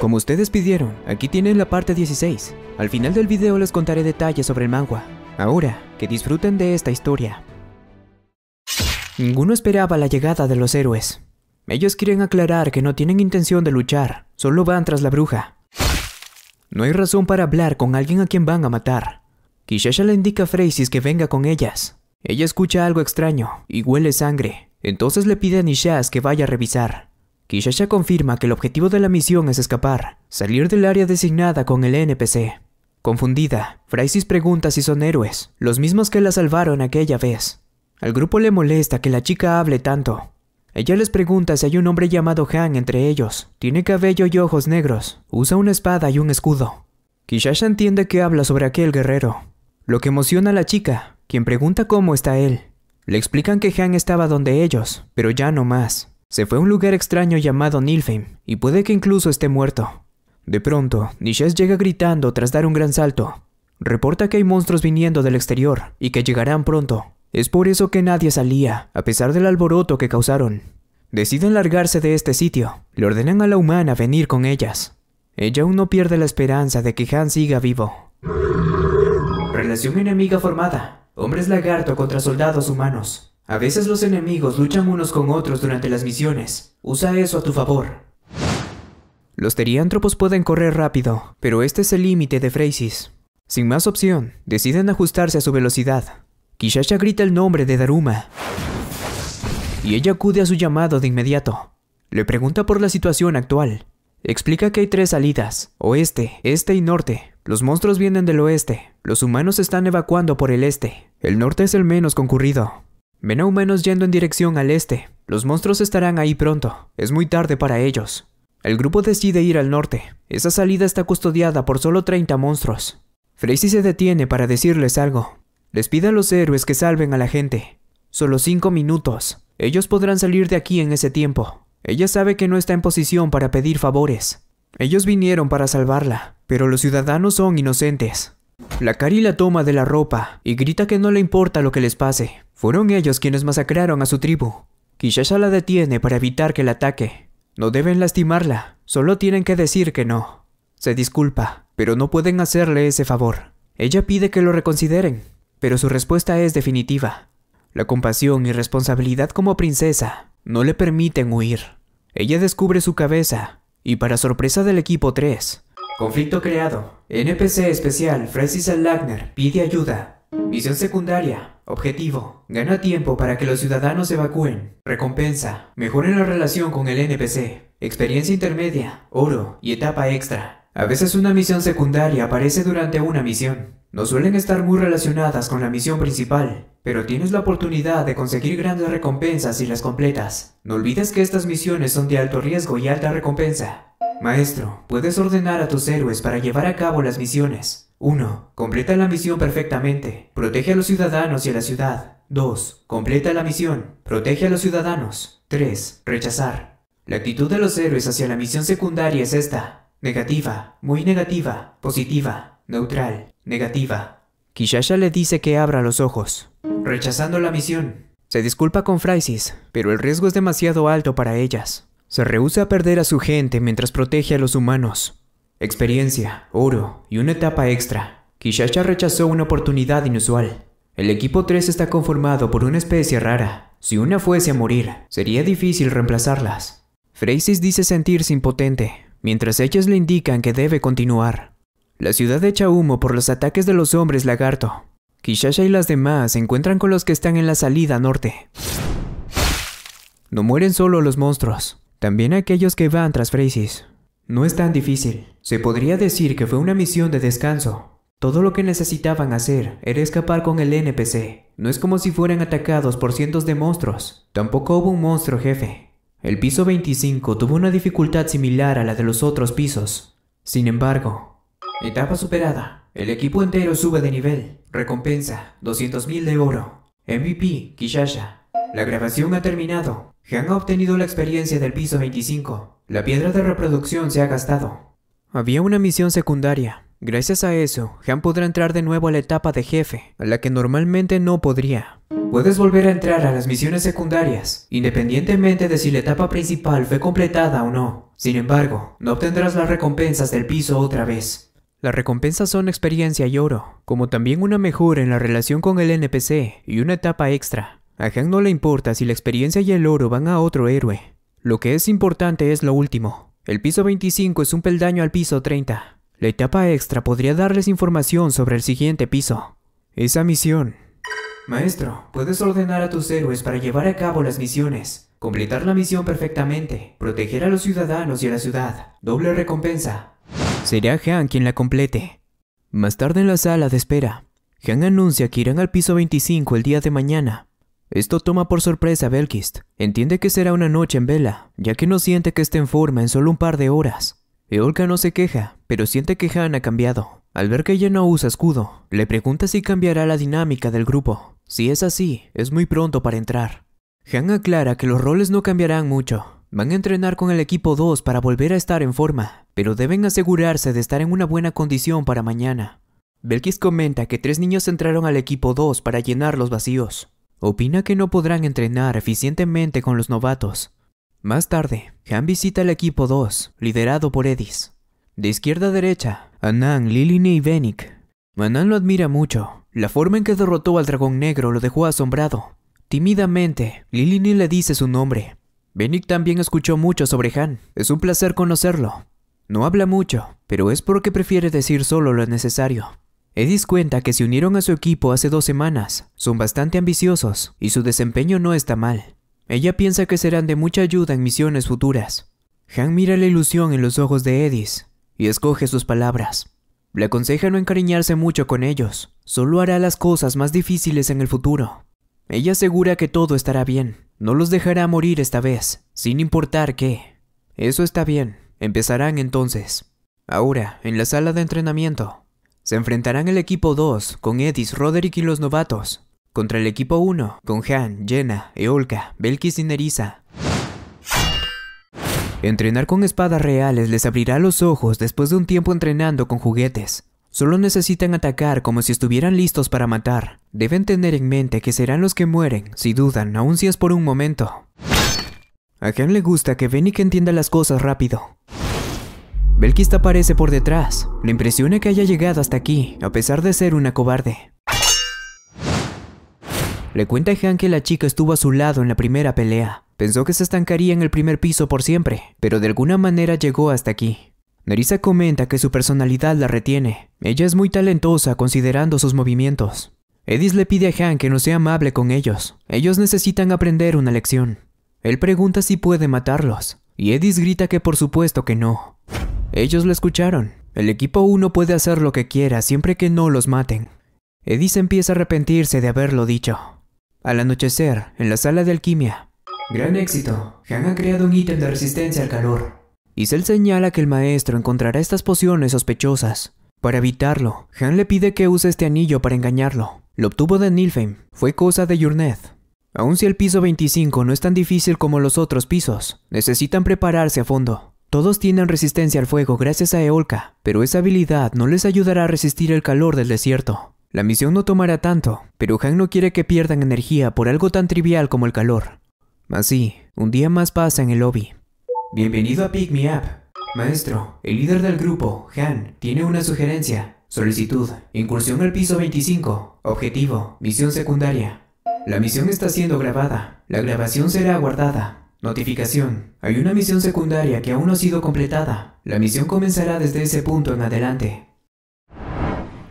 Como ustedes pidieron, aquí tienen la parte 16. Al final del video les contaré detalles sobre el manga. Ahora, que disfruten de esta historia. Ninguno esperaba la llegada de los héroes. Ellos quieren aclarar que no tienen intención de luchar, solo van tras la bruja. No hay razón para hablar con alguien a quien van a matar. Kishasha le indica a Freysis que venga con ellas. Ella escucha algo extraño y huele sangre, entonces le pide a Nishas que vaya a revisar. Kishasha confirma que el objetivo de la misión es escapar, salir del área designada con el NPC. Confundida, Fraisis pregunta si son héroes, los mismos que la salvaron aquella vez. Al grupo le molesta que la chica hable tanto. Ella les pregunta si hay un hombre llamado Han entre ellos. Tiene cabello y ojos negros, usa una espada y un escudo. Kishasha entiende que habla sobre aquel guerrero, lo que emociona a la chica, quien pregunta cómo está él. Le explican que Han estaba donde ellos, pero ya no más. Se fue a un lugar extraño llamado Nilfheim, y puede que incluso esté muerto. De pronto, Nishes llega gritando tras dar un gran salto. Reporta que hay monstruos viniendo del exterior, y que llegarán pronto. Es por eso que nadie salía, a pesar del alboroto que causaron. Deciden largarse de este sitio, le ordenan a la humana venir con ellas. Ella aún no pierde la esperanza de que Han siga vivo. Relación enemiga formada. Hombres lagarto contra soldados humanos. A veces los enemigos luchan unos con otros durante las misiones. Usa eso a tu favor. Los teriántropos pueden correr rápido, pero este es el límite de frasis Sin más opción, deciden ajustarse a su velocidad. Kishasha grita el nombre de Daruma. Y ella acude a su llamado de inmediato. Le pregunta por la situación actual. Explica que hay tres salidas, oeste, este y norte. Los monstruos vienen del oeste, los humanos están evacuando por el este. El norte es el menos concurrido. Ven menos yendo en dirección al este. Los monstruos estarán ahí pronto. Es muy tarde para ellos. El grupo decide ir al norte. Esa salida está custodiada por solo 30 monstruos. Freisy se detiene para decirles algo. Les pide a los héroes que salven a la gente. Solo cinco minutos. Ellos podrán salir de aquí en ese tiempo. Ella sabe que no está en posición para pedir favores. Ellos vinieron para salvarla, pero los ciudadanos son inocentes. La Cari la toma de la ropa y grita que no le importa lo que les pase. Fueron ellos quienes masacraron a su tribu. Kishasha la detiene para evitar que la ataque. No deben lastimarla, solo tienen que decir que no. Se disculpa, pero no pueden hacerle ese favor. Ella pide que lo reconsideren, pero su respuesta es definitiva. La compasión y responsabilidad como princesa no le permiten huir. Ella descubre su cabeza, y para sorpresa del equipo 3, Conflicto creado. NPC especial Francis Lagner pide ayuda. Misión secundaria. Objetivo. Gana tiempo para que los ciudadanos evacúen. Recompensa. Mejoren la relación con el NPC. Experiencia intermedia, oro y etapa extra. A veces una misión secundaria aparece durante una misión. No suelen estar muy relacionadas con la misión principal, pero tienes la oportunidad de conseguir grandes recompensas si las completas. No olvides que estas misiones son de alto riesgo y alta recompensa. Maestro, puedes ordenar a tus héroes para llevar a cabo las misiones. 1. Completa la misión perfectamente. Protege a los ciudadanos y a la ciudad. 2. Completa la misión. Protege a los ciudadanos. 3. Rechazar. La actitud de los héroes hacia la misión secundaria es esta. Negativa, muy negativa, positiva, neutral, negativa. Kishasha le dice que abra los ojos. Rechazando la misión. Se disculpa con Fraisis, pero el riesgo es demasiado alto para ellas. Se rehúsa a perder a su gente mientras protege a los humanos. Experiencia, oro y una etapa extra. Kishasha rechazó una oportunidad inusual. El equipo 3 está conformado por una especie rara. Si una fuese a morir, sería difícil reemplazarlas. Fraisis dice sentirse impotente, mientras ellos le indican que debe continuar. La ciudad echa humo por los ataques de los hombres lagarto. Kishasha y las demás se encuentran con los que están en la salida norte. No mueren solo los monstruos, también aquellos que van tras Freisis. No es tan difícil. Se podría decir que fue una misión de descanso. Todo lo que necesitaban hacer era escapar con el NPC. No es como si fueran atacados por cientos de monstruos. Tampoco hubo un monstruo jefe. El piso 25 tuvo una dificultad similar a la de los otros pisos. Sin embargo, etapa superada. El equipo entero sube de nivel. Recompensa, 200.000 de oro. MVP, Kishasha. La grabación ha terminado. Han ha obtenido la experiencia del piso 25. La piedra de reproducción se ha gastado. Había una misión secundaria. Gracias a eso, Han podrá entrar de nuevo a la etapa de jefe, a la que normalmente no podría. Puedes volver a entrar a las misiones secundarias, independientemente de si la etapa principal fue completada o no. Sin embargo, no obtendrás las recompensas del piso otra vez. Las recompensas son experiencia y oro, como también una mejora en la relación con el NPC y una etapa extra. A Hank no le importa si la experiencia y el oro van a otro héroe. Lo que es importante es lo último. El piso 25 es un peldaño al piso 30. La etapa extra podría darles información sobre el siguiente piso. Esa misión Maestro, puedes ordenar a tus héroes para llevar a cabo las misiones, completar la misión perfectamente, proteger a los ciudadanos y a la ciudad. Doble recompensa. Será Han quien la complete. Más tarde en la sala de espera, Han anuncia que irán al piso 25 el día de mañana. Esto toma por sorpresa a Belkist. Entiende que será una noche en vela, ya que no siente que esté en forma en solo un par de horas. Eolka no se queja, pero siente que Han ha cambiado. Al ver que ella no usa escudo, le pregunta si cambiará la dinámica del grupo. Si es así, es muy pronto para entrar. Han aclara que los roles no cambiarán mucho, Van a entrenar con el equipo 2 para volver a estar en forma, pero deben asegurarse de estar en una buena condición para mañana. Belkis comenta que tres niños entraron al equipo 2 para llenar los vacíos. Opina que no podrán entrenar eficientemente con los novatos. Más tarde, Han visita el equipo 2, liderado por Edis. De izquierda a derecha, Anan, lilini y Venik. Anan lo admira mucho. La forma en que derrotó al dragón negro lo dejó asombrado. Tímidamente, lilini le dice su nombre. Venik también escuchó mucho sobre Han. Es un placer conocerlo. No habla mucho, pero es porque prefiere decir solo lo necesario. Edis cuenta que se unieron a su equipo hace dos semanas, son bastante ambiciosos y su desempeño no está mal. Ella piensa que serán de mucha ayuda en misiones futuras. Han mira la ilusión en los ojos de Edis y escoge sus palabras. Le aconseja no encariñarse mucho con ellos, solo hará las cosas más difíciles en el futuro. Ella asegura que todo estará bien, no los dejará morir esta vez, sin importar qué. Eso está bien, empezarán entonces. Ahora, en la sala de entrenamiento, se enfrentarán el equipo 2 con Edis, Roderick y los novatos, contra el equipo 1 con Han, Jenna, Eolka, Belkis y Nerissa, Entrenar con espadas reales les abrirá los ojos después de un tiempo entrenando con juguetes. Solo necesitan atacar como si estuvieran listos para matar. Deben tener en mente que serán los que mueren, si dudan, aun si es por un momento. A Han le gusta que que entienda las cosas rápido. Belkista aparece por detrás. Le impresiona que haya llegado hasta aquí, a pesar de ser una cobarde. Le cuenta a Han que la chica estuvo a su lado en la primera pelea, Pensó que se estancaría en el primer piso por siempre, pero de alguna manera llegó hasta aquí. Nerissa comenta que su personalidad la retiene. Ella es muy talentosa considerando sus movimientos. Edis le pide a Han que no sea amable con ellos. Ellos necesitan aprender una lección. Él pregunta si puede matarlos, y Edis grita que por supuesto que no. Ellos lo escucharon. El equipo 1 puede hacer lo que quiera siempre que no los maten. Edis empieza a arrepentirse de haberlo dicho. Al anochecer, en la sala de alquimia, Gran éxito. Han ha creado un ítem de resistencia al calor. Isel señala que el maestro encontrará estas pociones sospechosas. Para evitarlo, Han le pide que use este anillo para engañarlo. Lo obtuvo de Nilfheim, fue cosa de Yurnet. Aun si el piso 25 no es tan difícil como los otros pisos, necesitan prepararse a fondo. Todos tienen resistencia al fuego gracias a Eolka, pero esa habilidad no les ayudará a resistir el calor del desierto. La misión no tomará tanto, pero Han no quiere que pierdan energía por algo tan trivial como el calor. Así, un día más pasa en el lobby. Bienvenido a Pick Me Up. Maestro, el líder del grupo, Han, tiene una sugerencia. Solicitud. Incursión al piso 25. Objetivo. Misión secundaria. La misión está siendo grabada. La grabación será guardada. Notificación. Hay una misión secundaria que aún no ha sido completada. La misión comenzará desde ese punto en adelante.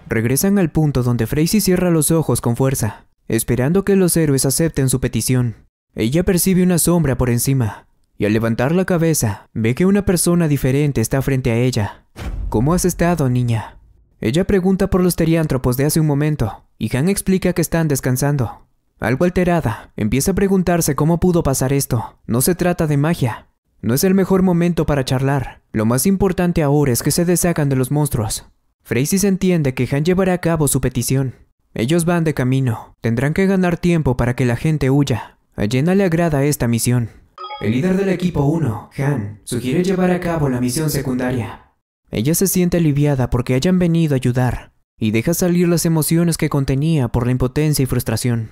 Regresan al punto donde Freisy cierra los ojos con fuerza, esperando que los héroes acepten su petición. Ella percibe una sombra por encima, y al levantar la cabeza, ve que una persona diferente está frente a ella. ¿Cómo has estado, niña? Ella pregunta por los teriántropos de hace un momento, y Han explica que están descansando. Algo alterada, empieza a preguntarse cómo pudo pasar esto. No se trata de magia. No es el mejor momento para charlar. Lo más importante ahora es que se deshagan de los monstruos. se entiende que Han llevará a cabo su petición. Ellos van de camino. Tendrán que ganar tiempo para que la gente huya. A Jenna le agrada esta misión. El líder del equipo 1, Han, sugiere llevar a cabo la misión secundaria. Ella se siente aliviada porque hayan venido a ayudar y deja salir las emociones que contenía por la impotencia y frustración.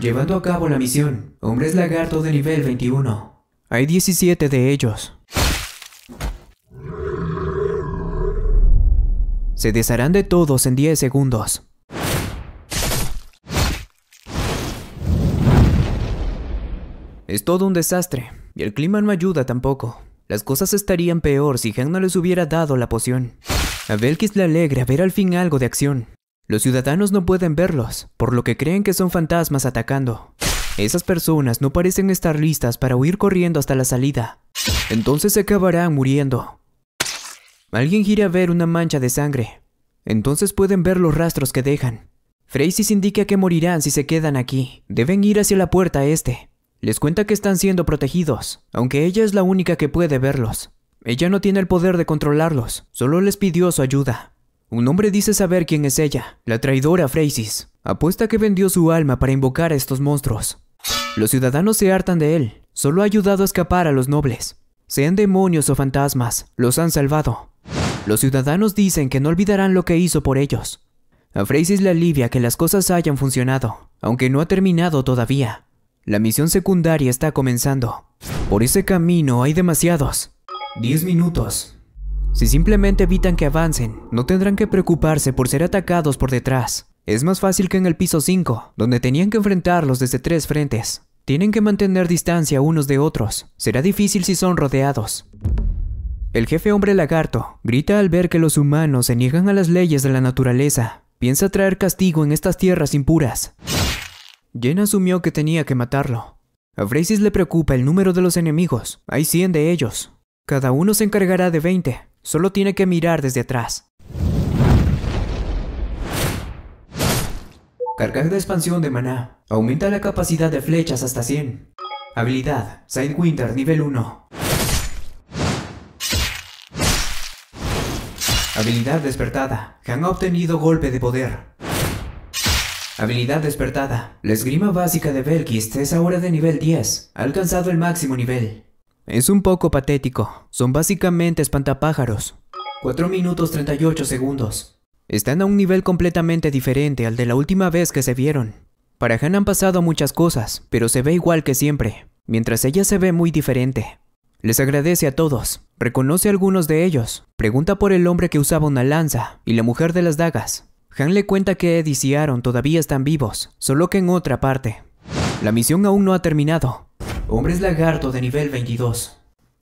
Llevando a cabo la misión, hombres lagarto de nivel 21. Hay 17 de ellos. Se desharán de todos en 10 segundos. Es todo un desastre, y el clima no ayuda tampoco. Las cosas estarían peor si Hank no les hubiera dado la poción. A le alegra ver al fin algo de acción. Los ciudadanos no pueden verlos, por lo que creen que son fantasmas atacando. Esas personas no parecen estar listas para huir corriendo hasta la salida. Entonces se acabarán muriendo. Alguien gira a ver una mancha de sangre. Entonces pueden ver los rastros que dejan. Freysis indica que morirán si se quedan aquí. Deben ir hacia la puerta este. Les cuenta que están siendo protegidos, aunque ella es la única que puede verlos. Ella no tiene el poder de controlarlos, solo les pidió su ayuda. Un hombre dice saber quién es ella, la traidora Freysis. Apuesta que vendió su alma para invocar a estos monstruos. Los ciudadanos se hartan de él, solo ha ayudado a escapar a los nobles. Sean demonios o fantasmas, los han salvado. Los ciudadanos dicen que no olvidarán lo que hizo por ellos. A Freysis le alivia que las cosas hayan funcionado, aunque no ha terminado todavía. La misión secundaria está comenzando. Por ese camino hay demasiados. 10 minutos. Si simplemente evitan que avancen, no tendrán que preocuparse por ser atacados por detrás. Es más fácil que en el piso 5, donde tenían que enfrentarlos desde tres frentes. Tienen que mantener distancia unos de otros. Será difícil si son rodeados. El jefe hombre lagarto grita al ver que los humanos se niegan a las leyes de la naturaleza. Piensa traer castigo en estas tierras impuras. Jen asumió que tenía que matarlo. A braces le preocupa el número de los enemigos. Hay 100 de ellos. Cada uno se encargará de 20. Solo tiene que mirar desde atrás. de expansión de maná. Aumenta la capacidad de flechas hasta 100. Habilidad. Sidewinter nivel 1. Habilidad despertada. Han obtenido golpe de poder. Habilidad despertada. La esgrima básica de Belkist es ahora de nivel 10. Ha alcanzado el máximo nivel. Es un poco patético. Son básicamente espantapájaros. 4 minutos 38 segundos. Están a un nivel completamente diferente al de la última vez que se vieron. Para Han han pasado muchas cosas, pero se ve igual que siempre, mientras ella se ve muy diferente. Les agradece a todos, reconoce a algunos de ellos, pregunta por el hombre que usaba una lanza y la mujer de las dagas, han le cuenta que Eddie y Aaron todavía están vivos, solo que en otra parte. La misión aún no ha terminado. Hombres lagarto de nivel 22.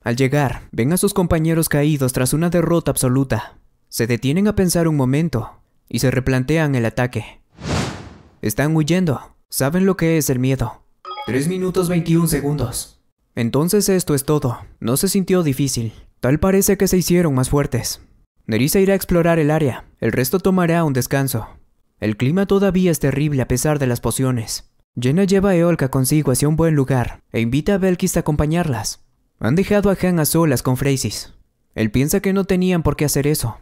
Al llegar, ven a sus compañeros caídos tras una derrota absoluta. Se detienen a pensar un momento y se replantean el ataque. Están huyendo, saben lo que es el miedo. 3 minutos 21 segundos. Entonces esto es todo. No se sintió difícil. Tal parece que se hicieron más fuertes. Nerissa irá a explorar el área, el resto tomará un descanso. El clima todavía es terrible a pesar de las pociones. Jenna lleva a Eolka consigo hacia un buen lugar e invita a Belkis a acompañarlas. Han dejado a Han a solas con Freysis. Él piensa que no tenían por qué hacer eso.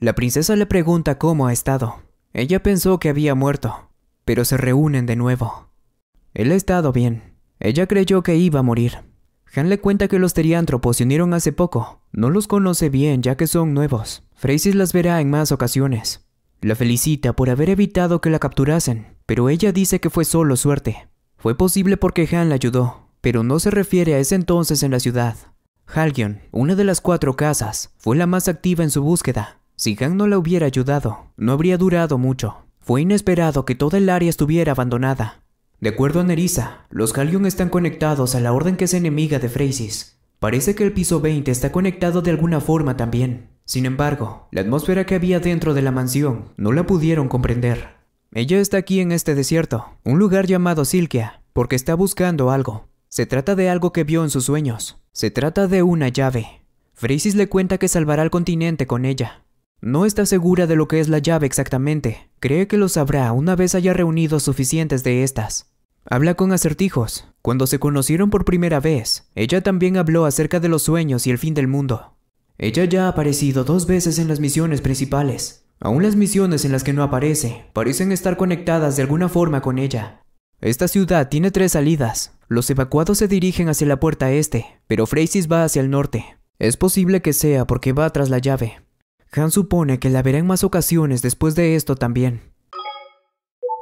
La princesa le pregunta cómo ha estado. Ella pensó que había muerto, pero se reúnen de nuevo. Él ha estado bien. Ella creyó que iba a morir, han le cuenta que los teriántropos se unieron hace poco. No los conoce bien ya que son nuevos. Francis las verá en más ocasiones. La felicita por haber evitado que la capturasen, pero ella dice que fue solo suerte. Fue posible porque Han la ayudó, pero no se refiere a ese entonces en la ciudad. Halgion, una de las cuatro casas, fue la más activa en su búsqueda. Si Han no la hubiera ayudado, no habría durado mucho. Fue inesperado que toda el área estuviera abandonada. De acuerdo a Nerissa, los Galion están conectados a la orden que es enemiga de Freysis. Parece que el piso 20 está conectado de alguna forma también. Sin embargo, la atmósfera que había dentro de la mansión no la pudieron comprender. Ella está aquí en este desierto, un lugar llamado Silkia, porque está buscando algo. Se trata de algo que vio en sus sueños. Se trata de una llave. Freysis le cuenta que salvará al continente con ella, no está segura de lo que es la llave exactamente. Cree que lo sabrá una vez haya reunido suficientes de estas. Habla con acertijos. Cuando se conocieron por primera vez, ella también habló acerca de los sueños y el fin del mundo. Ella ya ha aparecido dos veces en las misiones principales. Aún las misiones en las que no aparece parecen estar conectadas de alguna forma con ella. Esta ciudad tiene tres salidas. Los evacuados se dirigen hacia la puerta este, pero Freysis va hacia el norte. Es posible que sea porque va tras la llave. Han supone que la verá en más ocasiones después de esto también.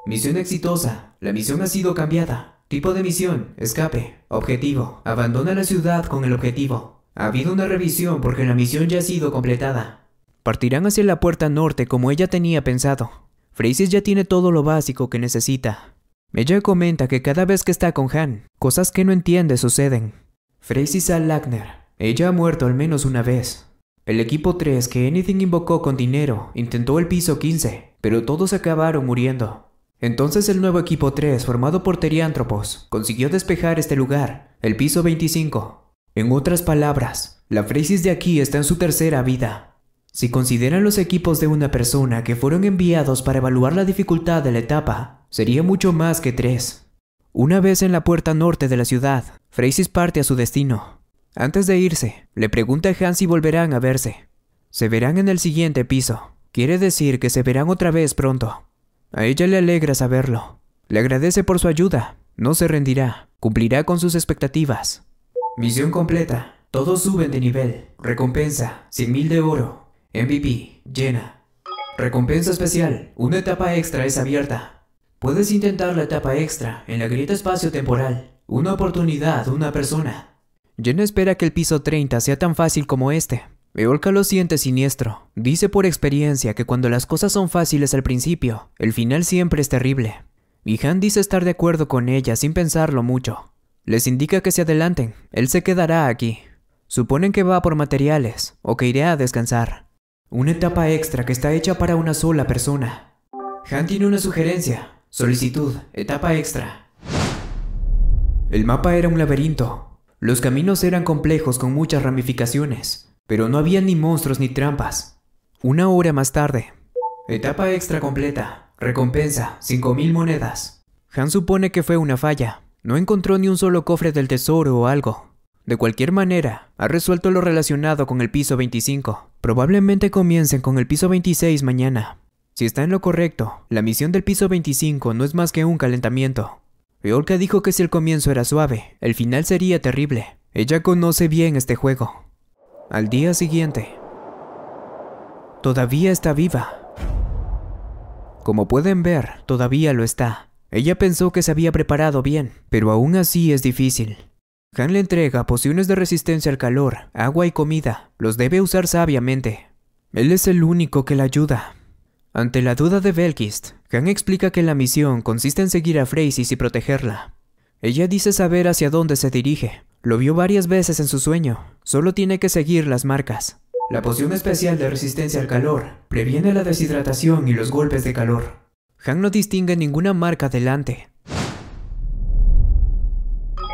Misión exitosa. La misión ha sido cambiada. Tipo de misión, escape. Objetivo, abandona la ciudad con el objetivo. Ha habido una revisión porque la misión ya ha sido completada. Partirán hacia la puerta norte como ella tenía pensado. Freysis ya tiene todo lo básico que necesita. Ella comenta que cada vez que está con Han, cosas que no entiende suceden. Freysis a Lackner. Ella ha muerto al menos una vez. El equipo 3 que Anything invocó con dinero intentó el piso 15, pero todos acabaron muriendo. Entonces el nuevo equipo 3, formado por Teriántropos, consiguió despejar este lugar, el piso 25. En otras palabras, la Fresis de aquí está en su tercera vida. Si consideran los equipos de una persona que fueron enviados para evaluar la dificultad de la etapa, sería mucho más que tres. Una vez en la puerta norte de la ciudad, Frasis parte a su destino, antes de irse, le pregunta a Hans si volverán a verse. Se verán en el siguiente piso. Quiere decir que se verán otra vez pronto. A ella le alegra saberlo. Le agradece por su ayuda. No se rendirá. Cumplirá con sus expectativas. Misión completa. Todos suben de nivel. Recompensa. 100.000 de oro. MVP. Llena. Recompensa especial. Una etapa extra es abierta. Puedes intentar la etapa extra en la grieta espacio-temporal. Una oportunidad, una persona no espera que el piso 30 sea tan fácil como este. Eolka lo siente siniestro. Dice por experiencia que cuando las cosas son fáciles al principio, el final siempre es terrible. Y Han dice estar de acuerdo con ella sin pensarlo mucho. Les indica que se adelanten, él se quedará aquí. Suponen que va por materiales o que irá a descansar. Una etapa extra que está hecha para una sola persona. Han tiene una sugerencia. Solicitud, etapa extra. El mapa era un laberinto, los caminos eran complejos con muchas ramificaciones, pero no había ni monstruos ni trampas. Una hora más tarde. Etapa extra completa. Recompensa, 5.000 monedas. Han supone que fue una falla. No encontró ni un solo cofre del tesoro o algo. De cualquier manera, ha resuelto lo relacionado con el piso 25. Probablemente comiencen con el piso 26 mañana. Si está en lo correcto, la misión del piso 25 no es más que un calentamiento. Yorka dijo que si el comienzo era suave, el final sería terrible. Ella conoce bien este juego. Al día siguiente, todavía está viva. Como pueden ver, todavía lo está. Ella pensó que se había preparado bien, pero aún así es difícil. Han le entrega pociones de resistencia al calor, agua y comida. Los debe usar sabiamente. Él es el único que la ayuda, ante la duda de Belkist, Han explica que la misión consiste en seguir a Freysis y protegerla. Ella dice saber hacia dónde se dirige. Lo vio varias veces en su sueño. Solo tiene que seguir las marcas. La poción especial de resistencia al calor previene la deshidratación y los golpes de calor. Han no distingue ninguna marca delante.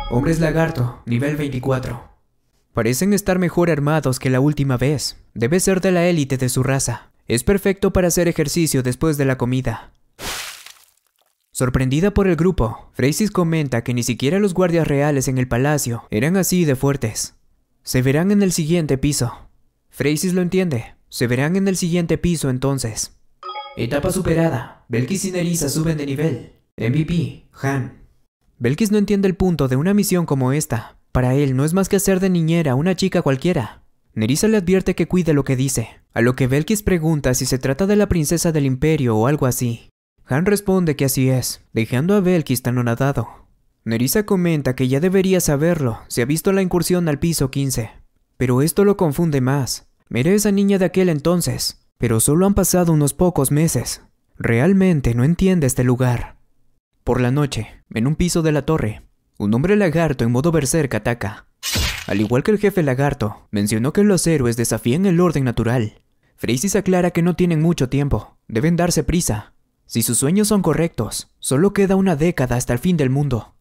Hombres lagarto, nivel 24. Parecen estar mejor armados que la última vez. Debe ser de la élite de su raza. Es perfecto para hacer ejercicio después de la comida. Sorprendida por el grupo, Freysis comenta que ni siquiera los guardias reales en el palacio eran así de fuertes. Se verán en el siguiente piso. Freysis lo entiende. Se verán en el siguiente piso entonces. Etapa superada. Belkis y Nerissa suben de nivel. MVP, Han. Belkis no entiende el punto de una misión como esta. Para él no es más que hacer de niñera una chica cualquiera. Nerissa le advierte que cuide lo que dice, a lo que Belkis pregunta si se trata de la princesa del imperio o algo así. Han responde que así es, dejando a Belkis tan anonadado. Nerissa comenta que ya debería saberlo, si ha visto la incursión al piso 15. Pero esto lo confunde más. Mira esa niña de aquel entonces, pero solo han pasado unos pocos meses. Realmente no entiende este lugar. Por la noche, en un piso de la torre, un hombre lagarto en modo berserk ataca. Al igual que el jefe lagarto, mencionó que los héroes desafían el orden natural. Freisis aclara que no tienen mucho tiempo, deben darse prisa. Si sus sueños son correctos, solo queda una década hasta el fin del mundo.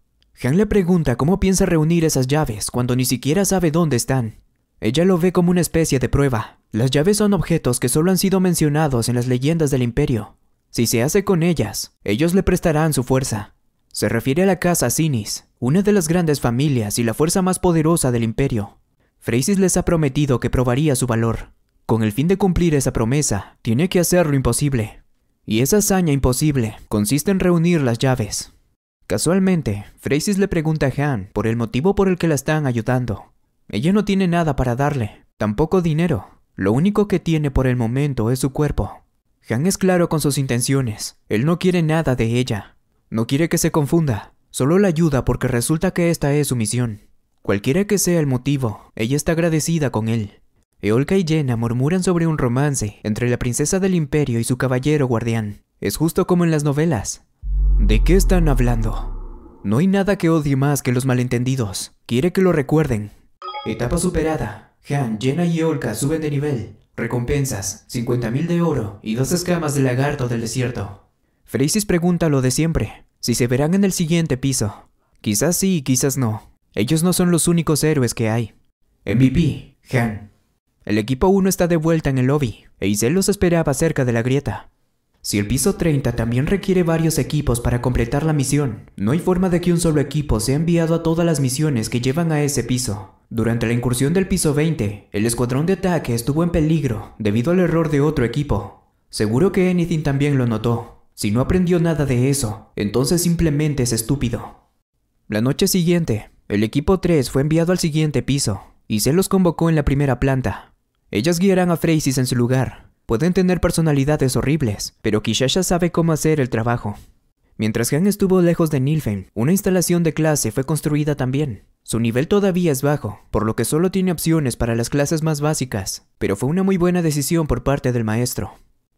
Han le pregunta cómo piensa reunir esas llaves cuando ni siquiera sabe dónde están. Ella lo ve como una especie de prueba. Las llaves son objetos que solo han sido mencionados en las leyendas del imperio. Si se hace con ellas, ellos le prestarán su fuerza. Se refiere a la casa Sinis, una de las grandes familias y la fuerza más poderosa del imperio. Freisis les ha prometido que probaría su valor. Con el fin de cumplir esa promesa, tiene que hacer lo imposible. Y esa hazaña imposible consiste en reunir las llaves. Casualmente, Freisis le pregunta a Han por el motivo por el que la están ayudando. Ella no tiene nada para darle, tampoco dinero. Lo único que tiene por el momento es su cuerpo. Han es claro con sus intenciones. Él no quiere nada de ella. No quiere que se confunda. Solo la ayuda porque resulta que esta es su misión. Cualquiera que sea el motivo, ella está agradecida con él. Eolka y Jenna murmuran sobre un romance entre la princesa del imperio y su caballero guardián. Es justo como en las novelas. ¿De qué están hablando? No hay nada que odie más que los malentendidos. Quiere que lo recuerden. Etapa superada. Han, Jenna y Eolka suben de nivel. Recompensas, 50.000 de oro y dos escamas de lagarto del desierto. Freysis pregunta lo de siempre. Si se verán en el siguiente piso. Quizás sí, quizás no. Ellos no son los únicos héroes que hay. MVP, Han. El equipo 1 está de vuelta en el lobby, e los esperaba cerca de la grieta. Si el piso 30 también requiere varios equipos para completar la misión, no hay forma de que un solo equipo sea enviado a todas las misiones que llevan a ese piso. Durante la incursión del piso 20, el escuadrón de ataque estuvo en peligro debido al error de otro equipo. Seguro que Anything también lo notó, si no aprendió nada de eso, entonces simplemente es estúpido. La noche siguiente, el equipo 3 fue enviado al siguiente piso, y se los convocó en la primera planta. Ellas guiarán a Freysis en su lugar. Pueden tener personalidades horribles, pero Kishasha sabe cómo hacer el trabajo. Mientras Han estuvo lejos de Nilfheim, una instalación de clase fue construida también. Su nivel todavía es bajo, por lo que solo tiene opciones para las clases más básicas, pero fue una muy buena decisión por parte del maestro.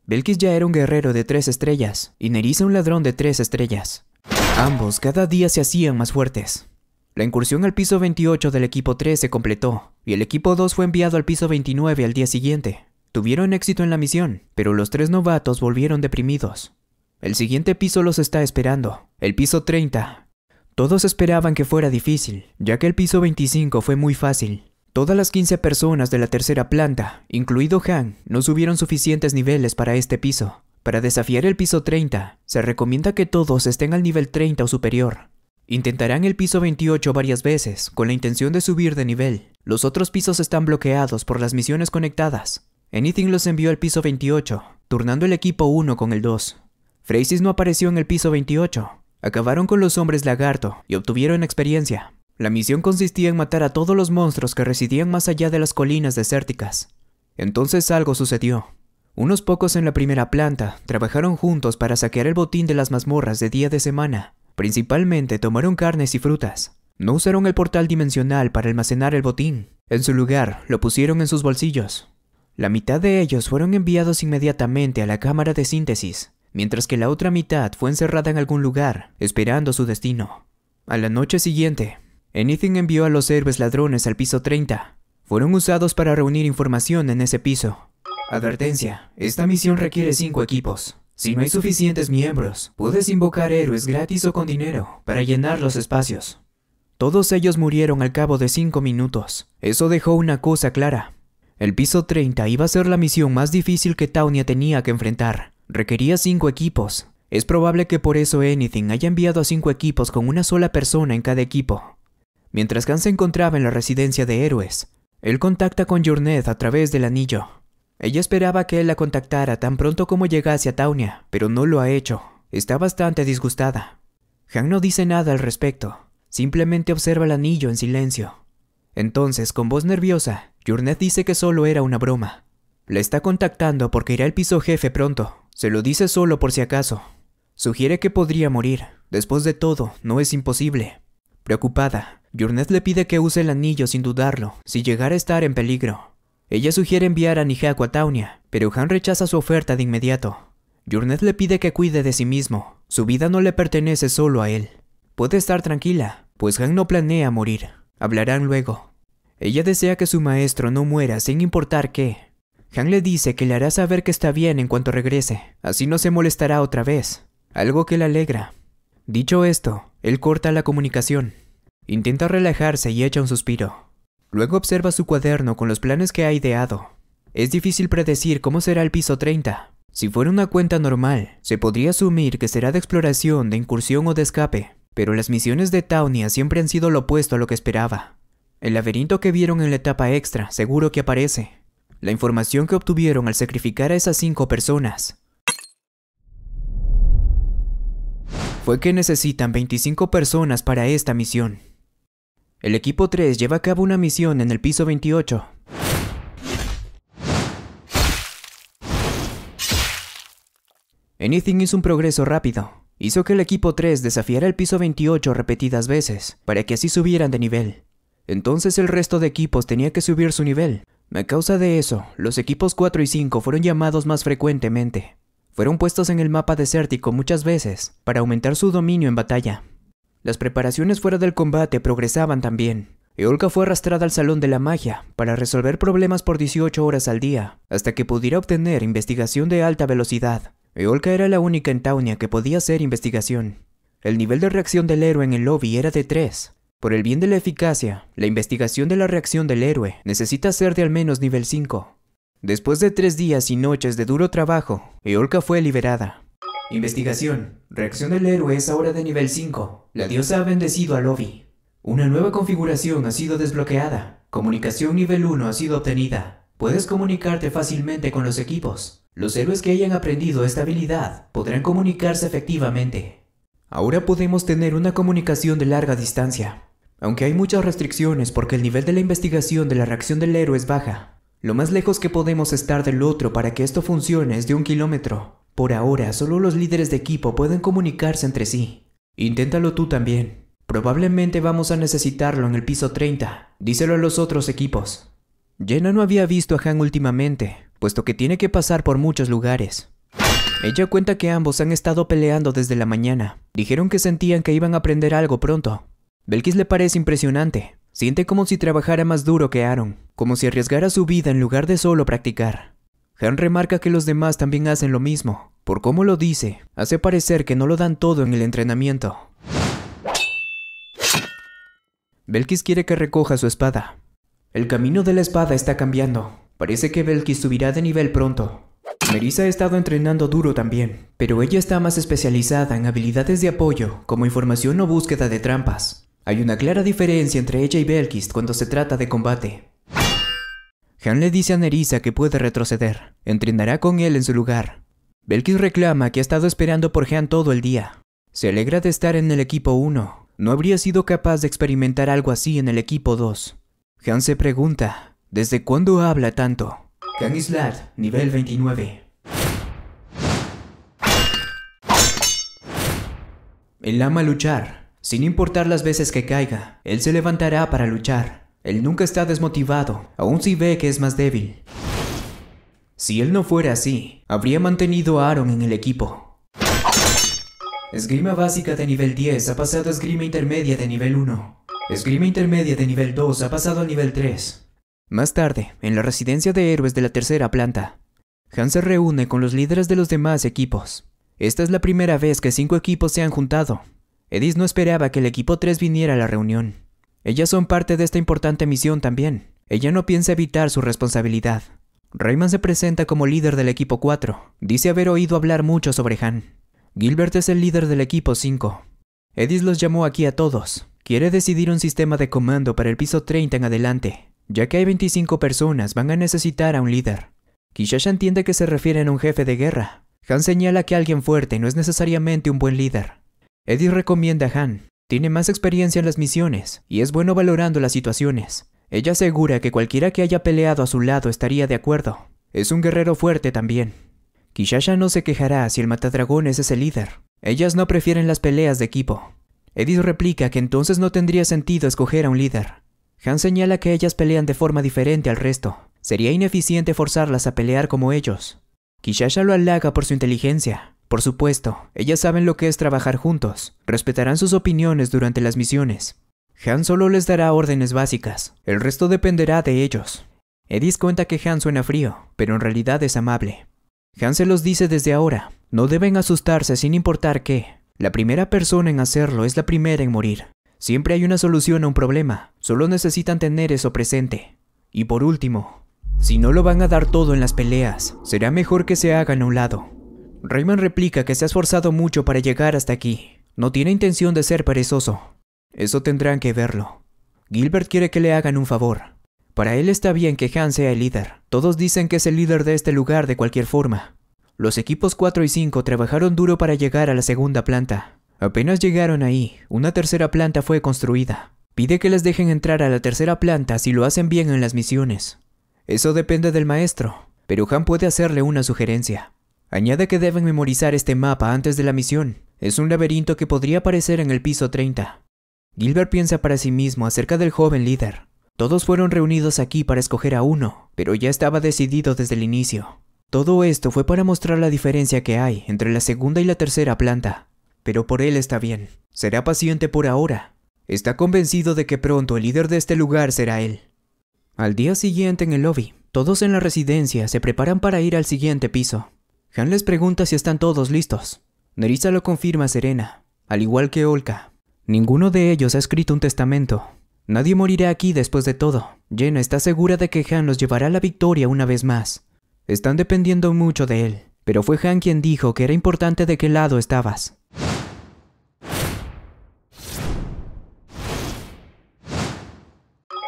Belkis ya era un guerrero de tres estrellas y Nerissa un ladrón de tres estrellas. Ambos cada día se hacían más fuertes. La incursión al piso 28 del equipo 3 se completó, y el equipo 2 fue enviado al piso 29 al día siguiente. Tuvieron éxito en la misión, pero los tres novatos volvieron deprimidos. El siguiente piso los está esperando, el piso 30. Todos esperaban que fuera difícil, ya que el piso 25 fue muy fácil, Todas las 15 personas de la tercera planta, incluido Han, no subieron suficientes niveles para este piso. Para desafiar el piso 30, se recomienda que todos estén al nivel 30 o superior. Intentarán el piso 28 varias veces, con la intención de subir de nivel. Los otros pisos están bloqueados por las misiones conectadas. Anything los envió al piso 28, turnando el equipo 1 con el 2. Freisis no apareció en el piso 28. Acabaron con los hombres lagarto y obtuvieron experiencia. La misión consistía en matar a todos los monstruos que residían más allá de las colinas desérticas. Entonces algo sucedió. Unos pocos en la primera planta trabajaron juntos para saquear el botín de las mazmorras de día de semana. Principalmente tomaron carnes y frutas. No usaron el portal dimensional para almacenar el botín. En su lugar, lo pusieron en sus bolsillos. La mitad de ellos fueron enviados inmediatamente a la cámara de síntesis, mientras que la otra mitad fue encerrada en algún lugar, esperando su destino. A la noche siguiente, Anything envió a los héroes ladrones al piso 30. Fueron usados para reunir información en ese piso. Advertencia, esta misión requiere 5 equipos. Si no hay suficientes miembros, puedes invocar héroes gratis o con dinero para llenar los espacios. Todos ellos murieron al cabo de 5 minutos. Eso dejó una cosa clara. El piso 30 iba a ser la misión más difícil que Taunia tenía que enfrentar. Requería 5 equipos. Es probable que por eso Anything haya enviado a 5 equipos con una sola persona en cada equipo. Mientras Han se encontraba en la residencia de héroes, él contacta con Journet a través del anillo. Ella esperaba que él la contactara tan pronto como llegase a Taunia, pero no lo ha hecho. Está bastante disgustada. Han no dice nada al respecto, simplemente observa el anillo en silencio. Entonces, con voz nerviosa, Journet dice que solo era una broma. La está contactando porque irá al piso jefe pronto. Se lo dice solo por si acaso. Sugiere que podría morir. Después de todo, no es imposible. Preocupada, Jurnet le pide que use el anillo sin dudarlo, si llegara a estar en peligro. Ella sugiere enviar a Nijaku a Taunia, pero Han rechaza su oferta de inmediato. Jurnet le pide que cuide de sí mismo, su vida no le pertenece solo a él. Puede estar tranquila, pues Han no planea morir. Hablarán luego. Ella desea que su maestro no muera sin importar qué. Han le dice que le hará saber que está bien en cuanto regrese, así no se molestará otra vez, algo que le alegra. Dicho esto, él corta la comunicación. Intenta relajarse y echa un suspiro. Luego observa su cuaderno con los planes que ha ideado. Es difícil predecir cómo será el piso 30. Si fuera una cuenta normal, se podría asumir que será de exploración, de incursión o de escape, pero las misiones de Taunia siempre han sido lo opuesto a lo que esperaba. El laberinto que vieron en la etapa extra seguro que aparece. La información que obtuvieron al sacrificar a esas cinco personas fue que necesitan 25 personas para esta misión. El equipo 3 lleva a cabo una misión en el piso 28. Anything hizo un progreso rápido. Hizo que el equipo 3 desafiara el piso 28 repetidas veces, para que así subieran de nivel. Entonces el resto de equipos tenía que subir su nivel. A causa de eso, los equipos 4 y 5 fueron llamados más frecuentemente fueron puestos en el mapa desértico muchas veces para aumentar su dominio en batalla. Las preparaciones fuera del combate progresaban también, Eolka fue arrastrada al Salón de la Magia para resolver problemas por 18 horas al día, hasta que pudiera obtener investigación de alta velocidad. Eolka era la única en Taunia que podía hacer investigación. El nivel de reacción del héroe en el lobby era de 3. Por el bien de la eficacia, la investigación de la reacción del héroe necesita ser de al menos nivel 5. Después de tres días y noches de duro trabajo, Eolka fue liberada. Investigación. Reacción del héroe es ahora de nivel 5. La diosa ha bendecido a Lobby. Una nueva configuración ha sido desbloqueada. Comunicación nivel 1 ha sido obtenida. Puedes comunicarte fácilmente con los equipos. Los héroes que hayan aprendido esta habilidad podrán comunicarse efectivamente. Ahora podemos tener una comunicación de larga distancia. Aunque hay muchas restricciones porque el nivel de la investigación de la reacción del héroe es baja, lo más lejos que podemos estar del otro para que esto funcione es de un kilómetro. Por ahora, solo los líderes de equipo pueden comunicarse entre sí. Inténtalo tú también. Probablemente vamos a necesitarlo en el piso 30. Díselo a los otros equipos. Jenna no había visto a Han últimamente, puesto que tiene que pasar por muchos lugares. Ella cuenta que ambos han estado peleando desde la mañana. Dijeron que sentían que iban a aprender algo pronto. Belkis le parece impresionante, Siente como si trabajara más duro que Aaron, como si arriesgara su vida en lugar de solo practicar. Han remarca que los demás también hacen lo mismo. Por cómo lo dice, hace parecer que no lo dan todo en el entrenamiento. Belkis quiere que recoja su espada. El camino de la espada está cambiando. Parece que Belkis subirá de nivel pronto. Merisa ha estado entrenando duro también, pero ella está más especializada en habilidades de apoyo, como información o búsqueda de trampas. Hay una clara diferencia entre ella y Belkis cuando se trata de combate. Han le dice a Nerissa que puede retroceder. Entrenará con él en su lugar. Belkis reclama que ha estado esperando por Han todo el día. Se alegra de estar en el equipo 1. No habría sido capaz de experimentar algo así en el equipo 2. Han se pregunta, ¿desde cuándo habla tanto? Han Islad, nivel 29. Él ama luchar. Sin importar las veces que caiga, él se levantará para luchar. Él nunca está desmotivado, aun si ve que es más débil. Si él no fuera así, habría mantenido a Aaron en el equipo. Esgrima básica de nivel 10 ha pasado a esgrima intermedia de nivel 1. Esgrima intermedia de nivel 2 ha pasado a nivel 3. Más tarde, en la residencia de héroes de la tercera planta, Han se reúne con los líderes de los demás equipos. Esta es la primera vez que cinco equipos se han juntado Edith no esperaba que el equipo 3 viniera a la reunión. Ellas son parte de esta importante misión también. Ella no piensa evitar su responsabilidad. Rayman se presenta como líder del equipo 4. Dice haber oído hablar mucho sobre Han. Gilbert es el líder del equipo 5. Edith los llamó aquí a todos. Quiere decidir un sistema de comando para el piso 30 en adelante, ya que hay 25 personas, van a necesitar a un líder. Kishasha entiende que se refiere a un jefe de guerra. Han señala que alguien fuerte no es necesariamente un buen líder. Edith recomienda a Han. Tiene más experiencia en las misiones y es bueno valorando las situaciones. Ella asegura que cualquiera que haya peleado a su lado estaría de acuerdo. Es un guerrero fuerte también. Kishasha no se quejará si el matadragón es ese líder. Ellas no prefieren las peleas de equipo. Edith replica que entonces no tendría sentido escoger a un líder. Han señala que ellas pelean de forma diferente al resto. Sería ineficiente forzarlas a pelear como ellos. Kishasha lo halaga por su inteligencia. Por supuesto, ellas saben lo que es trabajar juntos, respetarán sus opiniones durante las misiones. Han solo les dará órdenes básicas, el resto dependerá de ellos. Edis cuenta que Han suena frío, pero en realidad es amable. Han se los dice desde ahora, no deben asustarse sin importar qué. la primera persona en hacerlo es la primera en morir. Siempre hay una solución a un problema, solo necesitan tener eso presente. Y por último, si no lo van a dar todo en las peleas, será mejor que se hagan a un lado. Rayman replica que se ha esforzado mucho para llegar hasta aquí. No tiene intención de ser perezoso. Eso tendrán que verlo. Gilbert quiere que le hagan un favor. Para él está bien que Han sea el líder. Todos dicen que es el líder de este lugar de cualquier forma. Los equipos 4 y 5 trabajaron duro para llegar a la segunda planta. Apenas llegaron ahí, una tercera planta fue construida. Pide que les dejen entrar a la tercera planta si lo hacen bien en las misiones. Eso depende del maestro, pero Han puede hacerle una sugerencia. Añade que deben memorizar este mapa antes de la misión. Es un laberinto que podría aparecer en el piso 30. Gilbert piensa para sí mismo acerca del joven líder. Todos fueron reunidos aquí para escoger a uno, pero ya estaba decidido desde el inicio. Todo esto fue para mostrar la diferencia que hay entre la segunda y la tercera planta. Pero por él está bien. Será paciente por ahora. Está convencido de que pronto el líder de este lugar será él. Al día siguiente en el lobby, todos en la residencia se preparan para ir al siguiente piso. Han les pregunta si están todos listos. Nerissa lo confirma Serena, al igual que Olka. Ninguno de ellos ha escrito un testamento. Nadie morirá aquí después de todo. Jenna está segura de que Han los llevará a la victoria una vez más. Están dependiendo mucho de él, pero fue Han quien dijo que era importante de qué lado estabas.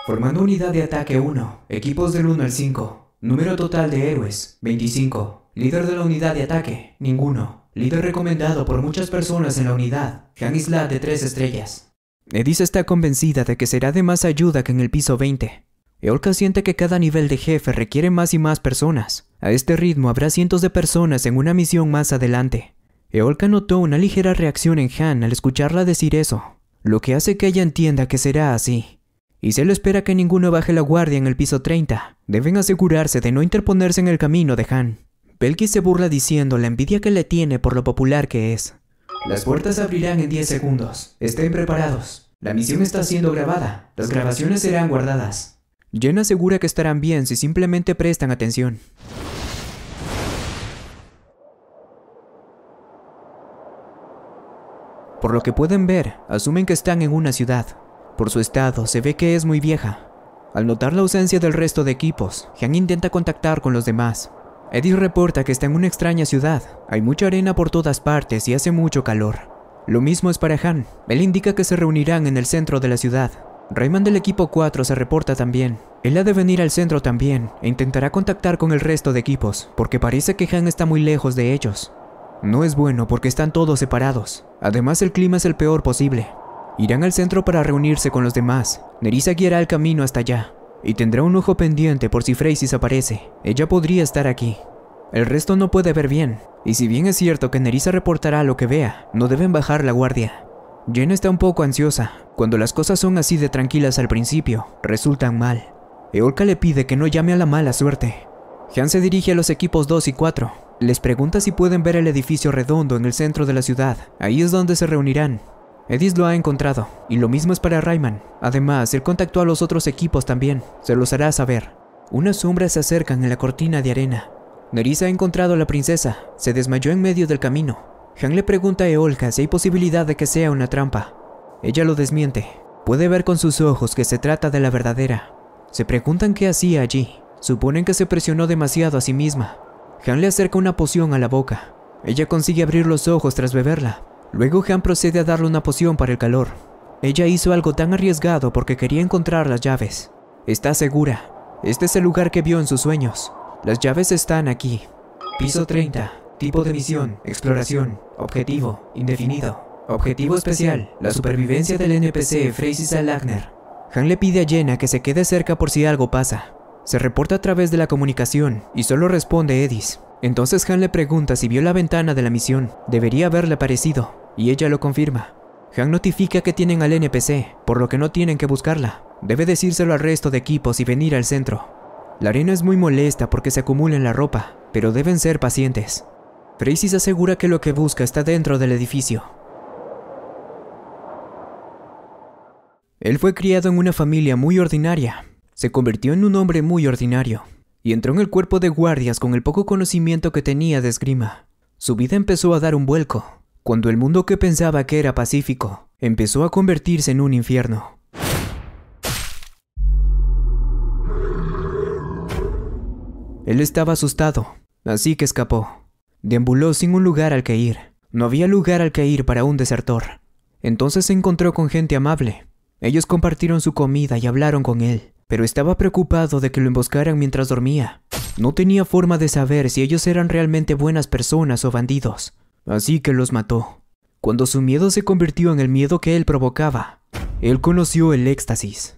Formando unidad de ataque 1, equipos del 1 al 5, número total de héroes, 25. Líder de la unidad de ataque, ninguno. Líder recomendado por muchas personas en la unidad, Han Isla de tres estrellas. Edith está convencida de que será de más ayuda que en el piso 20. Eolka siente que cada nivel de jefe requiere más y más personas. A este ritmo habrá cientos de personas en una misión más adelante. Eolka notó una ligera reacción en Han al escucharla decir eso, lo que hace que ella entienda que será así. Y se le espera que ninguno baje la guardia en el piso 30. Deben asegurarse de no interponerse en el camino de Han. Pelky se burla diciendo la envidia que le tiene por lo popular que es. Las puertas abrirán en 10 segundos. Estén preparados. La misión está siendo grabada. Las grabaciones serán guardadas. Jen asegura que estarán bien si simplemente prestan atención. Por lo que pueden ver, asumen que están en una ciudad. Por su estado, se ve que es muy vieja. Al notar la ausencia del resto de equipos, Han intenta contactar con los demás, Eddie reporta que está en una extraña ciudad, hay mucha arena por todas partes y hace mucho calor. Lo mismo es para Han, él indica que se reunirán en el centro de la ciudad. Raymond del equipo 4 se reporta también. Él ha de venir al centro también e intentará contactar con el resto de equipos, porque parece que Han está muy lejos de ellos. No es bueno porque están todos separados. Además el clima es el peor posible. Irán al centro para reunirse con los demás. Nerissa guiará el camino hasta allá. Y tendrá un ojo pendiente por si Freysis aparece. Ella podría estar aquí. El resto no puede ver bien, y si bien es cierto que Nerissa reportará lo que vea, no deben bajar la guardia. Jen está un poco ansiosa. Cuando las cosas son así de tranquilas al principio, resultan mal. Eolka le pide que no llame a la mala suerte. Han se dirige a los equipos 2 y 4. Les pregunta si pueden ver el edificio redondo en el centro de la ciudad. Ahí es donde se reunirán. Edis lo ha encontrado, y lo mismo es para Rayman. Además, él contactó a los otros equipos también, se los hará saber. Unas sombras se acercan en la cortina de arena. Nerissa ha encontrado a la princesa, se desmayó en medio del camino. Han le pregunta a Eolka si hay posibilidad de que sea una trampa. Ella lo desmiente, puede ver con sus ojos que se trata de la verdadera. Se preguntan qué hacía allí, suponen que se presionó demasiado a sí misma. Han le acerca una poción a la boca, ella consigue abrir los ojos tras beberla, Luego Han procede a darle una poción para el calor. Ella hizo algo tan arriesgado porque quería encontrar las llaves. Está segura. Este es el lugar que vio en sus sueños. Las llaves están aquí. Piso 30. Tipo de misión. Exploración. Objetivo. Indefinido. Objetivo especial. La supervivencia del NPC a Lagner. Han le pide a Jenna que se quede cerca por si algo pasa. Se reporta a través de la comunicación y solo responde Edis. Entonces Han le pregunta si vio la ventana de la misión, debería haberle aparecido, y ella lo confirma. Han notifica que tienen al NPC, por lo que no tienen que buscarla. Debe decírselo al resto de equipos y venir al centro. La arena es muy molesta porque se acumula en la ropa, pero deben ser pacientes. Tracy asegura que lo que busca está dentro del edificio. Él fue criado en una familia muy ordinaria. Se convirtió en un hombre muy ordinario, y entró en el cuerpo de guardias con el poco conocimiento que tenía de esgrima. Su vida empezó a dar un vuelco, cuando el mundo que pensaba que era pacífico empezó a convertirse en un infierno. Él estaba asustado, así que escapó. Deambuló sin un lugar al que ir. No había lugar al que ir para un desertor. Entonces se encontró con gente amable. Ellos compartieron su comida y hablaron con él pero estaba preocupado de que lo emboscaran mientras dormía. No tenía forma de saber si ellos eran realmente buenas personas o bandidos, así que los mató. Cuando su miedo se convirtió en el miedo que él provocaba, él conoció el éxtasis.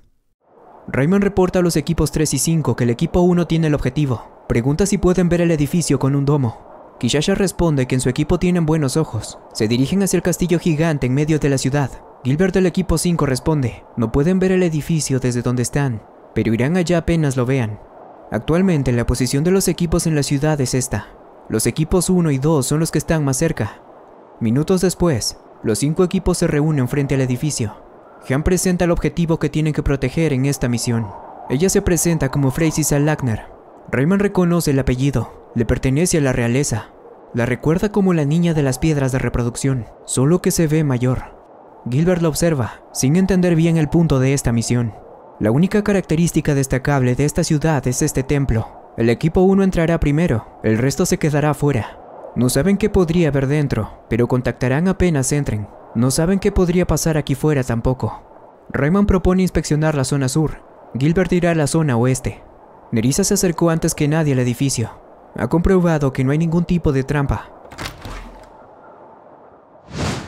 Raymond reporta a los equipos 3 y 5 que el equipo 1 tiene el objetivo. Pregunta si pueden ver el edificio con un domo. Kishasha responde que en su equipo tienen buenos ojos. Se dirigen hacia el castillo gigante en medio de la ciudad. Gilbert del equipo 5 responde, no pueden ver el edificio desde donde están, pero irán allá apenas lo vean. Actualmente la posición de los equipos en la ciudad es esta. Los equipos 1 y 2 son los que están más cerca. Minutos después, los cinco equipos se reúnen frente al edificio. Han presenta el objetivo que tienen que proteger en esta misión. Ella se presenta como Freysis Salagner. Rayman reconoce el apellido, le pertenece a la realeza. La recuerda como la niña de las piedras de reproducción, solo que se ve mayor. Gilbert la observa, sin entender bien el punto de esta misión. La única característica destacable de esta ciudad es este templo. El equipo 1 entrará primero, el resto se quedará fuera. No saben qué podría haber dentro, pero contactarán apenas entren. No saben qué podría pasar aquí fuera tampoco. Raymond propone inspeccionar la zona sur. Gilbert irá a la zona oeste. Nerissa se acercó antes que nadie al edificio. Ha comprobado que no hay ningún tipo de trampa.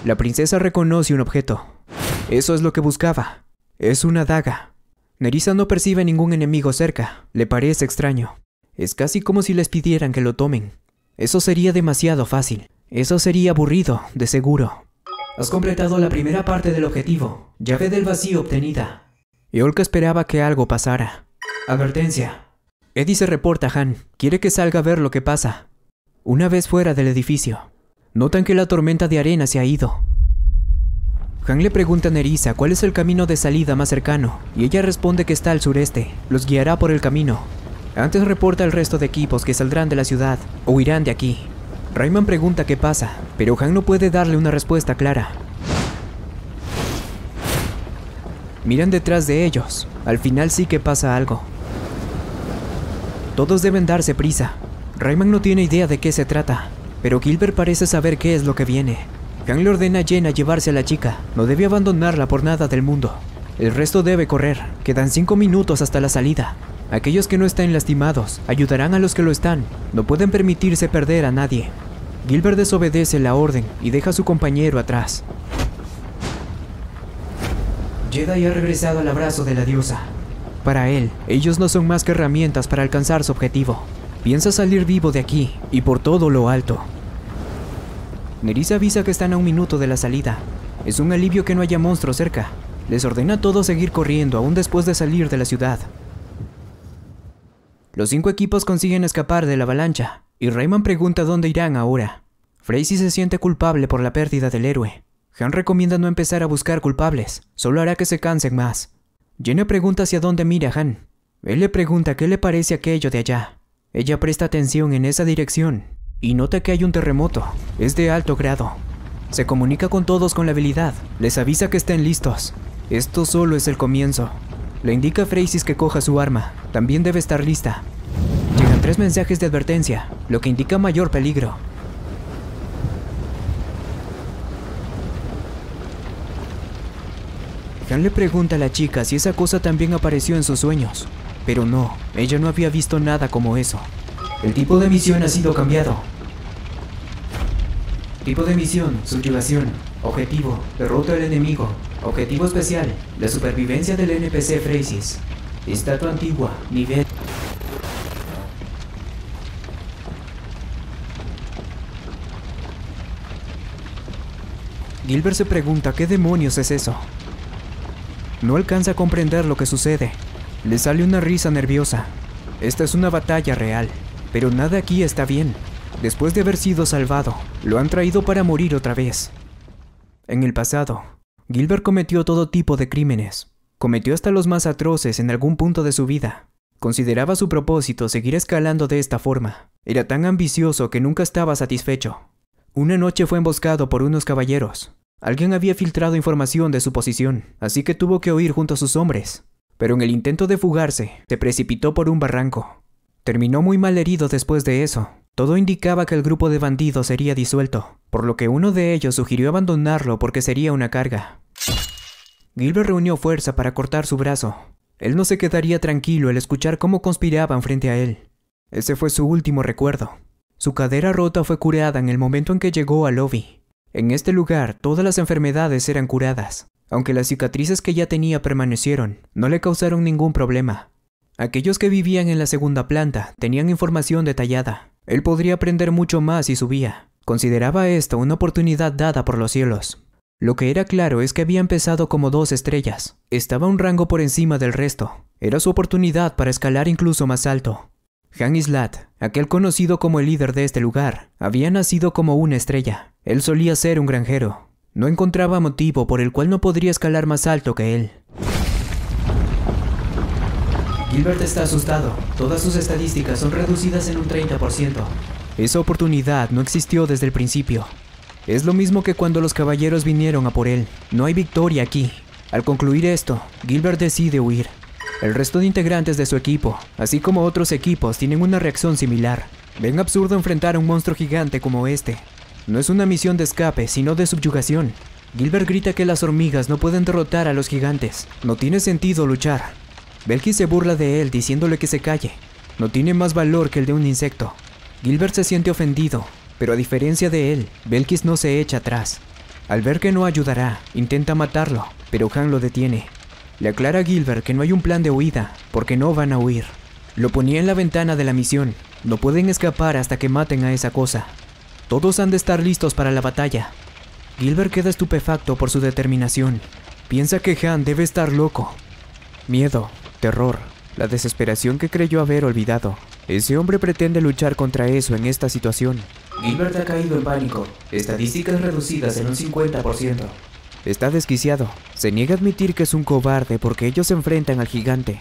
La princesa reconoce un objeto. Eso es lo que buscaba. Es una daga. Nerissa no percibe ningún enemigo cerca, le parece extraño. Es casi como si les pidieran que lo tomen. Eso sería demasiado fácil. Eso sería aburrido, de seguro. Has completado la primera parte del objetivo, llave del vacío obtenida. Eolka esperaba que algo pasara. Advertencia. Eddie se reporta a Han, quiere que salga a ver lo que pasa. Una vez fuera del edificio, notan que la tormenta de arena se ha ido. Han le pregunta a Nerissa cuál es el camino de salida más cercano, y ella responde que está al sureste, los guiará por el camino. Antes reporta al resto de equipos que saldrán de la ciudad o irán de aquí. Rayman pregunta qué pasa, pero Han no puede darle una respuesta clara. Miran detrás de ellos, al final sí que pasa algo. Todos deben darse prisa. Rayman no tiene idea de qué se trata, pero Gilbert parece saber qué es lo que viene. Kang le ordena a Jen a llevarse a la chica. No debe abandonarla por nada del mundo. El resto debe correr. Quedan cinco minutos hasta la salida. Aquellos que no estén lastimados ayudarán a los que lo están. No pueden permitirse perder a nadie. Gilbert desobedece la orden y deja a su compañero atrás. Jedi ha regresado al abrazo de la diosa. Para él, ellos no son más que herramientas para alcanzar su objetivo. Piensa salir vivo de aquí y por todo lo alto. Nerissa avisa que están a un minuto de la salida. Es un alivio que no haya monstruos cerca. Les ordena a todos seguir corriendo aún después de salir de la ciudad. Los cinco equipos consiguen escapar de la avalancha, y Rayman pregunta dónde irán ahora. Frazy se siente culpable por la pérdida del héroe. Han recomienda no empezar a buscar culpables, solo hará que se cansen más. Jenna pregunta hacia dónde mira Han. Él le pregunta qué le parece aquello de allá. Ella presta atención en esa dirección y nota que hay un terremoto. Es de alto grado. Se comunica con todos con la habilidad. Les avisa que estén listos. Esto solo es el comienzo. Le indica a que coja su arma. También debe estar lista. Llegan tres mensajes de advertencia, lo que indica mayor peligro. Han le pregunta a la chica si esa cosa también apareció en sus sueños. Pero no, ella no había visto nada como eso. El tipo de misión ha sido cambiado. Tipo de misión, subyugación. Objetivo, derrota al enemigo. Objetivo especial, la supervivencia del NPC Phrasis. Estatua antigua, nivel... Gilbert se pregunta qué demonios es eso. No alcanza a comprender lo que sucede. Le sale una risa nerviosa. Esta es una batalla real, pero nada aquí está bien. Después de haber sido salvado, lo han traído para morir otra vez. En el pasado, Gilbert cometió todo tipo de crímenes. Cometió hasta los más atroces en algún punto de su vida. Consideraba su propósito seguir escalando de esta forma. Era tan ambicioso que nunca estaba satisfecho. Una noche fue emboscado por unos caballeros. Alguien había filtrado información de su posición, así que tuvo que huir junto a sus hombres. Pero en el intento de fugarse, se precipitó por un barranco. Terminó muy mal herido después de eso, todo indicaba que el grupo de bandidos sería disuelto, por lo que uno de ellos sugirió abandonarlo porque sería una carga. Gilbert reunió fuerza para cortar su brazo. Él no se quedaría tranquilo al escuchar cómo conspiraban frente a él. Ese fue su último recuerdo. Su cadera rota fue curada en el momento en que llegó al lobby. En este lugar todas las enfermedades eran curadas, aunque las cicatrices que ya tenía permanecieron, no le causaron ningún problema. Aquellos que vivían en la segunda planta tenían información detallada. Él podría aprender mucho más si subía. Consideraba esto una oportunidad dada por los cielos. Lo que era claro es que había empezado como dos estrellas. Estaba un rango por encima del resto. Era su oportunidad para escalar incluso más alto. Han Islat, aquel conocido como el líder de este lugar, había nacido como una estrella. Él solía ser un granjero. No encontraba motivo por el cual no podría escalar más alto que él. Gilbert está asustado. Todas sus estadísticas son reducidas en un 30%. Esa oportunidad no existió desde el principio. Es lo mismo que cuando los caballeros vinieron a por él. No hay victoria aquí. Al concluir esto, Gilbert decide huir. El resto de integrantes de su equipo, así como otros equipos, tienen una reacción similar. Ven absurdo enfrentar a un monstruo gigante como este. No es una misión de escape, sino de subyugación. Gilbert grita que las hormigas no pueden derrotar a los gigantes. No tiene sentido luchar. Belkis se burla de él diciéndole que se calle. No tiene más valor que el de un insecto. Gilbert se siente ofendido, pero a diferencia de él, Belkis no se echa atrás. Al ver que no ayudará, intenta matarlo, pero Han lo detiene. Le aclara a Gilbert que no hay un plan de huida, porque no van a huir. Lo ponía en la ventana de la misión. No pueden escapar hasta que maten a esa cosa. Todos han de estar listos para la batalla. Gilbert queda estupefacto por su determinación. Piensa que Han debe estar loco. Miedo, terror, la desesperación que creyó haber olvidado. Ese hombre pretende luchar contra eso en esta situación. Gilbert ha caído en pánico, estadísticas reducidas en un 50%. Está desquiciado, se niega a admitir que es un cobarde porque ellos se enfrentan al gigante.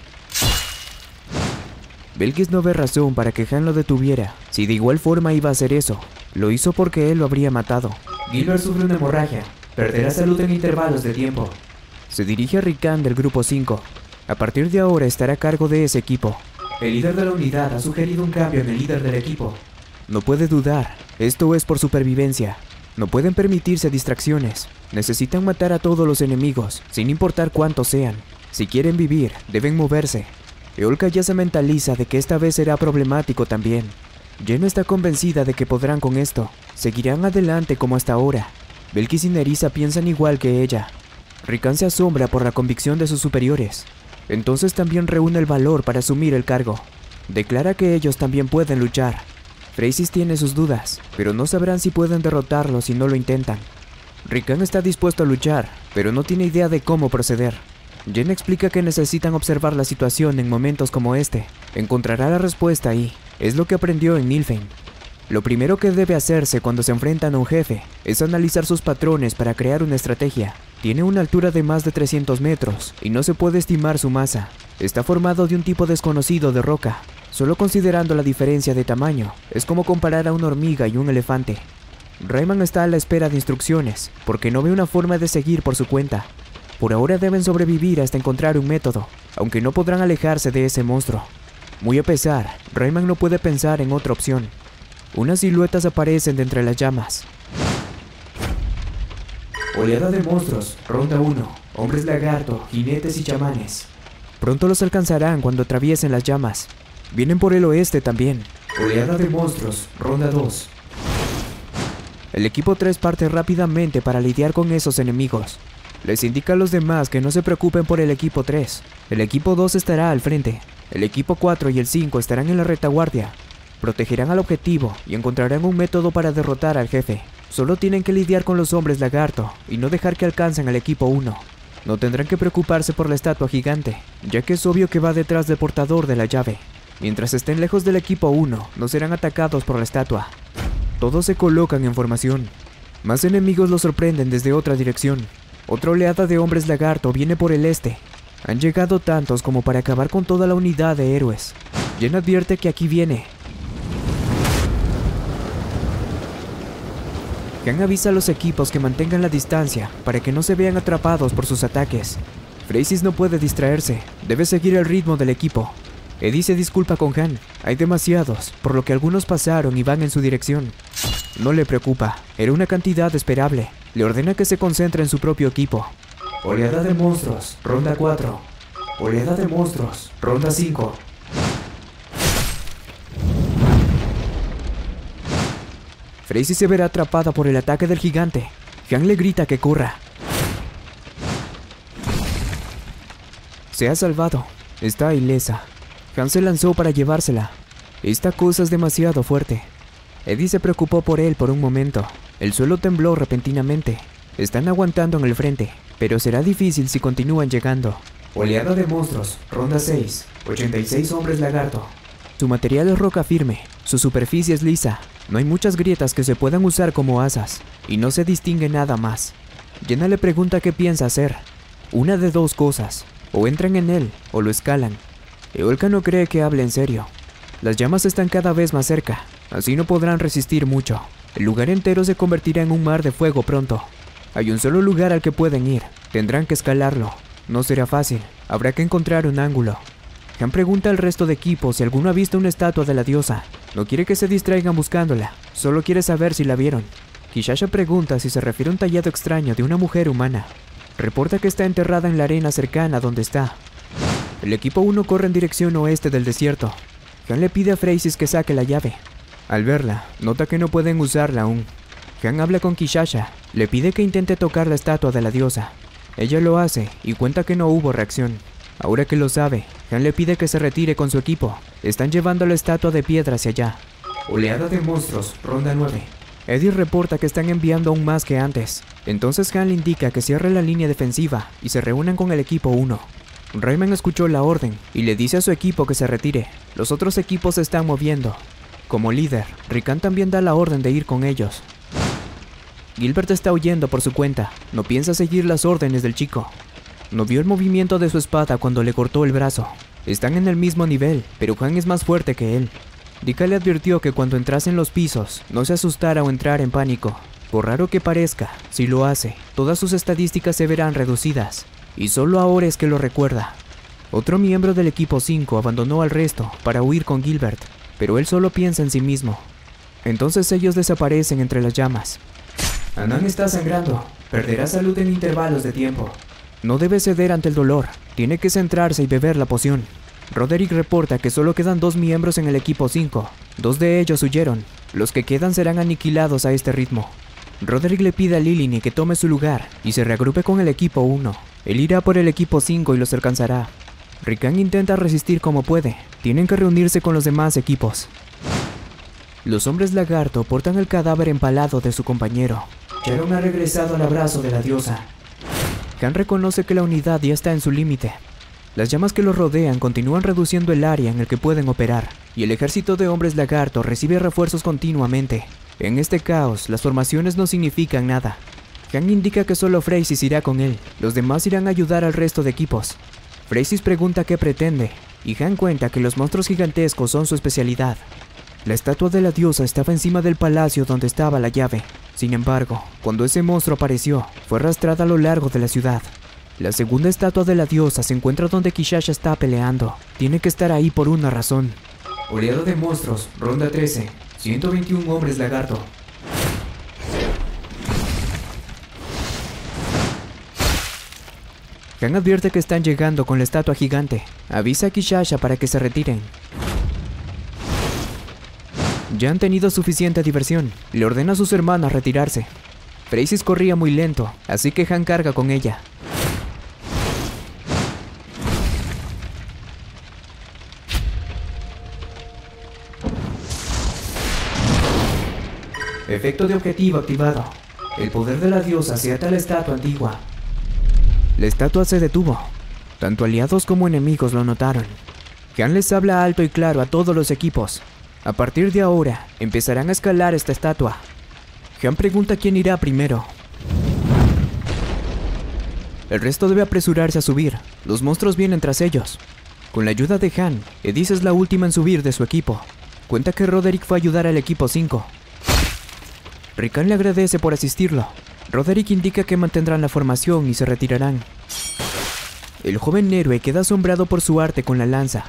Belkis no ve razón para que Han lo detuviera, si de igual forma iba a hacer eso, lo hizo porque él lo habría matado. Gilbert sufre una hemorragia, perderá salud en intervalos de tiempo. Se dirige a Rikan del grupo 5, a partir de ahora estará a cargo de ese equipo. El líder de la unidad ha sugerido un cambio en el líder del equipo. No puede dudar, esto es por supervivencia. No pueden permitirse distracciones. Necesitan matar a todos los enemigos, sin importar cuántos sean. Si quieren vivir, deben moverse. Eolka ya se mentaliza de que esta vez será problemático también. Jen está convencida de que podrán con esto. Seguirán adelante como hasta ahora. Belkis y Nerissa piensan igual que ella. Rikan se asombra por la convicción de sus superiores entonces también reúne el valor para asumir el cargo. Declara que ellos también pueden luchar. Freysis tiene sus dudas, pero no sabrán si pueden derrotarlo si no lo intentan. Rikan está dispuesto a luchar, pero no tiene idea de cómo proceder. Jen explica que necesitan observar la situación en momentos como este. Encontrará la respuesta ahí. Es lo que aprendió en Nilfheim. Lo primero que debe hacerse cuando se enfrentan a un jefe es analizar sus patrones para crear una estrategia. Tiene una altura de más de 300 metros y no se puede estimar su masa. Está formado de un tipo desconocido de roca. Solo considerando la diferencia de tamaño, es como comparar a una hormiga y un elefante. Rayman está a la espera de instrucciones, porque no ve una forma de seguir por su cuenta. Por ahora deben sobrevivir hasta encontrar un método, aunque no podrán alejarse de ese monstruo. Muy a pesar, Rayman no puede pensar en otra opción. Unas siluetas aparecen de entre las llamas. Oleada de monstruos, ronda 1, hombres lagarto, jinetes y chamanes. Pronto los alcanzarán cuando atraviesen las llamas. Vienen por el oeste también. Oleada de monstruos, ronda 2. El equipo 3 parte rápidamente para lidiar con esos enemigos. Les indica a los demás que no se preocupen por el equipo 3. El equipo 2 estará al frente. El equipo 4 y el 5 estarán en la retaguardia. Protegerán al objetivo y encontrarán un método para derrotar al jefe. Solo tienen que lidiar con los hombres lagarto y no dejar que alcancen al equipo 1. No tendrán que preocuparse por la estatua gigante, ya que es obvio que va detrás del portador de la llave. Mientras estén lejos del equipo 1, no serán atacados por la estatua. Todos se colocan en formación. Más enemigos los sorprenden desde otra dirección. Otra oleada de hombres lagarto viene por el este. Han llegado tantos como para acabar con toda la unidad de héroes. Jen advierte que aquí viene, Han avisa a los equipos que mantengan la distancia para que no se vean atrapados por sus ataques. Freysis no puede distraerse, debe seguir el ritmo del equipo. Eddie se disculpa con Han, hay demasiados, por lo que algunos pasaron y van en su dirección. No le preocupa, era una cantidad esperable. Le ordena que se concentre en su propio equipo. Oleada de monstruos, ronda 4. Oleada de monstruos, ronda 5. Tracy se verá atrapada por el ataque del gigante. Han le grita que corra. Se ha salvado. Está ilesa. Han se lanzó para llevársela. Esta cosa es demasiado fuerte. Eddie se preocupó por él por un momento. El suelo tembló repentinamente. Están aguantando en el frente, pero será difícil si continúan llegando. Oleada de monstruos, ronda 6, 86 hombres lagarto. Su material es roca firme, su superficie es lisa, no hay muchas grietas que se puedan usar como asas, y no se distingue nada más. Jenna le pregunta qué piensa hacer. Una de dos cosas, o entran en él, o lo escalan. Eolka no cree que hable en serio. Las llamas están cada vez más cerca, así no podrán resistir mucho. El lugar entero se convertirá en un mar de fuego pronto. Hay un solo lugar al que pueden ir, tendrán que escalarlo. No será fácil, habrá que encontrar un ángulo. Han pregunta al resto de equipo si alguno ha visto una estatua de la diosa. No quiere que se distraigan buscándola, solo quiere saber si la vieron. Kishasha pregunta si se refiere a un tallado extraño de una mujer humana. Reporta que está enterrada en la arena cercana donde está. El equipo 1 corre en dirección oeste del desierto. Han le pide a Freysis que saque la llave. Al verla, nota que no pueden usarla aún. Han habla con Kishasha, le pide que intente tocar la estatua de la diosa. Ella lo hace y cuenta que no hubo reacción. Ahora que lo sabe, Han le pide que se retire con su equipo. Están llevando la estatua de piedra hacia allá. Oleada de monstruos, ronda 9. Eddie reporta que están enviando aún más que antes. Entonces Han le indica que cierre la línea defensiva y se reúnan con el equipo 1. Rayman escuchó la orden y le dice a su equipo que se retire. Los otros equipos se están moviendo. Como líder, Rikan también da la orden de ir con ellos. Gilbert está huyendo por su cuenta, no piensa seguir las órdenes del chico. No vio el movimiento de su espada cuando le cortó el brazo. Están en el mismo nivel, pero Han es más fuerte que él. Dika le advirtió que cuando entrase en los pisos, no se asustara o entrar en pánico. Por raro que parezca, si lo hace, todas sus estadísticas se verán reducidas. Y solo ahora es que lo recuerda. Otro miembro del equipo 5 abandonó al resto para huir con Gilbert, pero él solo piensa en sí mismo. Entonces ellos desaparecen entre las llamas. Anan está sangrando. Perderá salud en intervalos de tiempo. No debe ceder ante el dolor, tiene que centrarse y beber la poción. Roderick reporta que solo quedan dos miembros en el equipo 5, dos de ellos huyeron, los que quedan serán aniquilados a este ritmo. Roderick le pide a Lilini que tome su lugar y se reagrupe con el equipo 1. Él irá por el equipo 5 y los alcanzará. Rikan intenta resistir como puede, tienen que reunirse con los demás equipos. Los hombres lagarto portan el cadáver empalado de su compañero. Sharon ha regresado al abrazo de la diosa, Khan reconoce que la unidad ya está en su límite. Las llamas que lo rodean continúan reduciendo el área en el que pueden operar, y el ejército de hombres lagarto recibe refuerzos continuamente. En este caos, las formaciones no significan nada. Han indica que solo Freisis irá con él, los demás irán a ayudar al resto de equipos. Freisis pregunta qué pretende, y Han cuenta que los monstruos gigantescos son su especialidad, la estatua de la diosa estaba encima del palacio donde estaba la llave. Sin embargo, cuando ese monstruo apareció, fue arrastrada a lo largo de la ciudad. La segunda estatua de la diosa se encuentra donde Kishasha está peleando. Tiene que estar ahí por una razón. Oleado de monstruos, ronda 13. 121 hombres lagarto. Han advierte que están llegando con la estatua gigante. Avisa a Kishasha para que se retiren. Ya han tenido suficiente diversión. Le ordena a sus hermanas retirarse. Precis corría muy lento, así que Han carga con ella. Efecto de objetivo activado. El poder de la diosa a la estatua antigua. La estatua se detuvo. Tanto aliados como enemigos lo notaron. Han les habla alto y claro a todos los equipos, a partir de ahora, empezarán a escalar esta estatua. Han pregunta quién irá primero. El resto debe apresurarse a subir. Los monstruos vienen tras ellos. Con la ayuda de Han, Edith es la última en subir de su equipo. Cuenta que Roderick fue a ayudar al equipo 5. Rikan le agradece por asistirlo. Roderick indica que mantendrán la formación y se retirarán. El joven héroe queda asombrado por su arte con la lanza,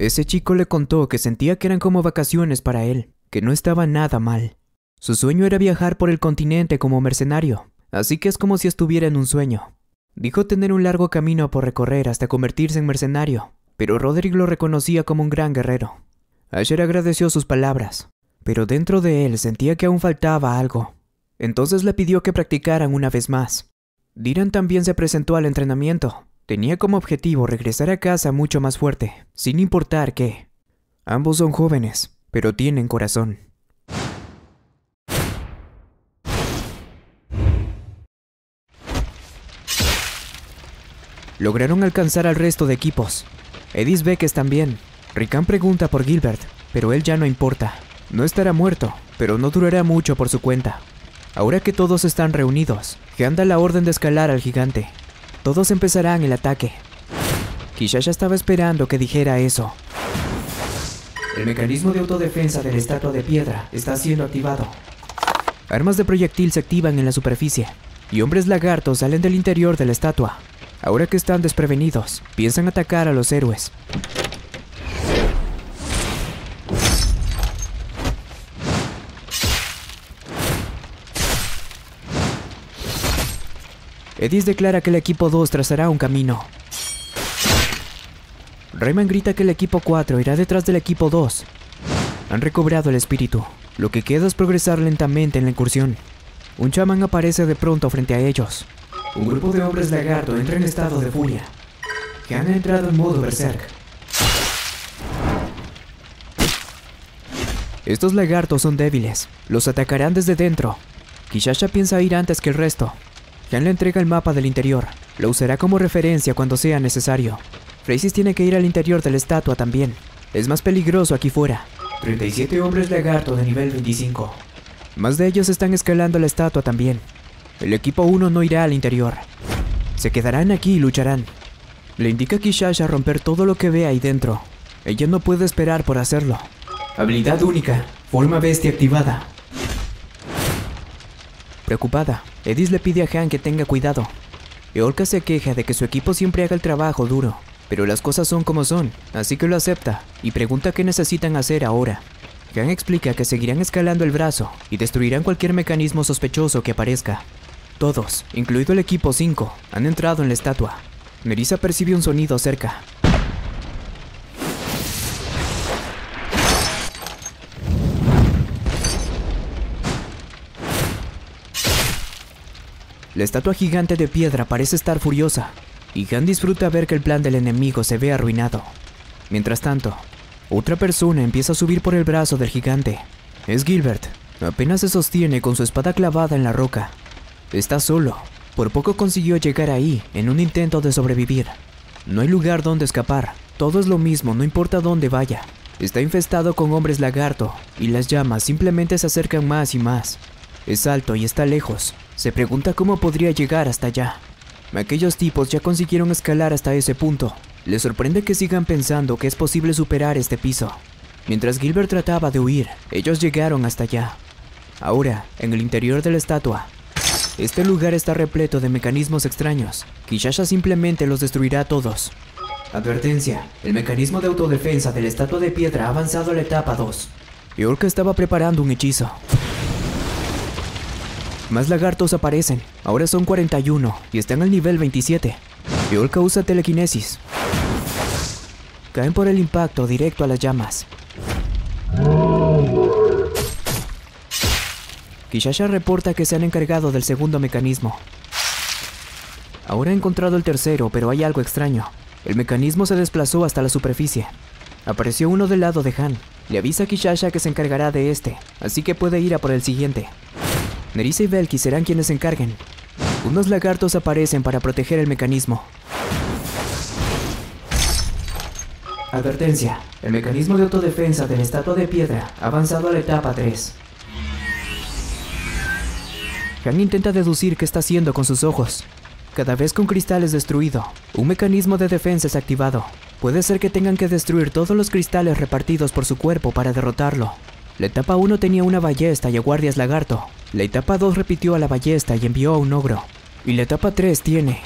ese chico le contó que sentía que eran como vacaciones para él, que no estaba nada mal. Su sueño era viajar por el continente como mercenario, así que es como si estuviera en un sueño. Dijo tener un largo camino por recorrer hasta convertirse en mercenario, pero Roderick lo reconocía como un gran guerrero. Asher agradeció sus palabras, pero dentro de él sentía que aún faltaba algo. Entonces le pidió que practicaran una vez más. Diran también se presentó al entrenamiento, Tenía como objetivo regresar a casa mucho más fuerte, sin importar qué. Ambos son jóvenes, pero tienen corazón. Lograron alcanzar al resto de equipos. Edis están bien. Rican pregunta por Gilbert, pero él ya no importa. No estará muerto, pero no durará mucho por su cuenta. Ahora que todos están reunidos, que anda la orden de escalar al gigante, todos empezarán el ataque. Quizás ya estaba esperando que dijera eso. El mecanismo de autodefensa de la estatua de piedra está siendo activado. Armas de proyectil se activan en la superficie, y hombres lagartos salen del interior de la estatua. Ahora que están desprevenidos, piensan atacar a los héroes. Edis declara que el equipo 2 trazará un camino. Rayman grita que el equipo 4 irá detrás del equipo 2. Han recobrado el espíritu. Lo que queda es progresar lentamente en la incursión. Un chamán aparece de pronto frente a ellos. Un grupo de hombres lagarto entra en estado de furia, que han entrado en modo berserk. Estos lagartos son débiles, los atacarán desde dentro. Kishasha piensa ir antes que el resto, Jan le entrega el mapa del interior. Lo usará como referencia cuando sea necesario. Francis tiene que ir al interior de la estatua también. Es más peligroso aquí fuera. 37 hombres lagarto de nivel 25. Más de ellos están escalando la estatua también. El equipo 1 no irá al interior. Se quedarán aquí y lucharán. Le indica a Kishasha romper todo lo que ve ahí dentro. Ella no puede esperar por hacerlo. Habilidad única. Forma bestia activada. Preocupada, Edis le pide a Han que tenga cuidado. Eolka se queja de que su equipo siempre haga el trabajo duro, pero las cosas son como son, así que lo acepta y pregunta qué necesitan hacer ahora. Han explica que seguirán escalando el brazo y destruirán cualquier mecanismo sospechoso que aparezca. Todos, incluido el equipo 5, han entrado en la estatua. Merisa percibe un sonido cerca, La estatua gigante de piedra parece estar furiosa, y Han disfruta ver que el plan del enemigo se ve arruinado. Mientras tanto, otra persona empieza a subir por el brazo del gigante. Es Gilbert. Apenas se sostiene con su espada clavada en la roca. Está solo. Por poco consiguió llegar ahí en un intento de sobrevivir. No hay lugar donde escapar. Todo es lo mismo, no importa dónde vaya. Está infestado con hombres lagarto y las llamas simplemente se acercan más y más. Es alto y está lejos, se pregunta cómo podría llegar hasta allá. Aquellos tipos ya consiguieron escalar hasta ese punto. Le sorprende que sigan pensando que es posible superar este piso. Mientras Gilbert trataba de huir, ellos llegaron hasta allá. Ahora, en el interior de la estatua, este lugar está repleto de mecanismos extraños. Kishasha simplemente los destruirá a todos. Advertencia, el mecanismo de autodefensa de la estatua de piedra ha avanzado a la etapa 2. Yorka estaba preparando un hechizo. Más lagartos aparecen, ahora son 41 y están al nivel 27. Peor causa telequinesis. Caen por el impacto directo a las llamas. Kishasha reporta que se han encargado del segundo mecanismo. Ahora ha encontrado el tercero, pero hay algo extraño. El mecanismo se desplazó hasta la superficie. Apareció uno del lado de Han. Le avisa a Kishasha que se encargará de este, así que puede ir a por el siguiente. Nerissa y Belki serán quienes se encarguen. Unos lagartos aparecen para proteger el mecanismo. Advertencia. El mecanismo de autodefensa de la estatua de piedra ha avanzado a la etapa 3. Han intenta deducir qué está haciendo con sus ojos. Cada vez que un cristal es destruido, un mecanismo de defensa es activado. Puede ser que tengan que destruir todos los cristales repartidos por su cuerpo para derrotarlo. La etapa 1 tenía una ballesta y a guardias lagarto, la etapa 2 repitió a la ballesta y envió a un ogro. Y la etapa 3 tiene...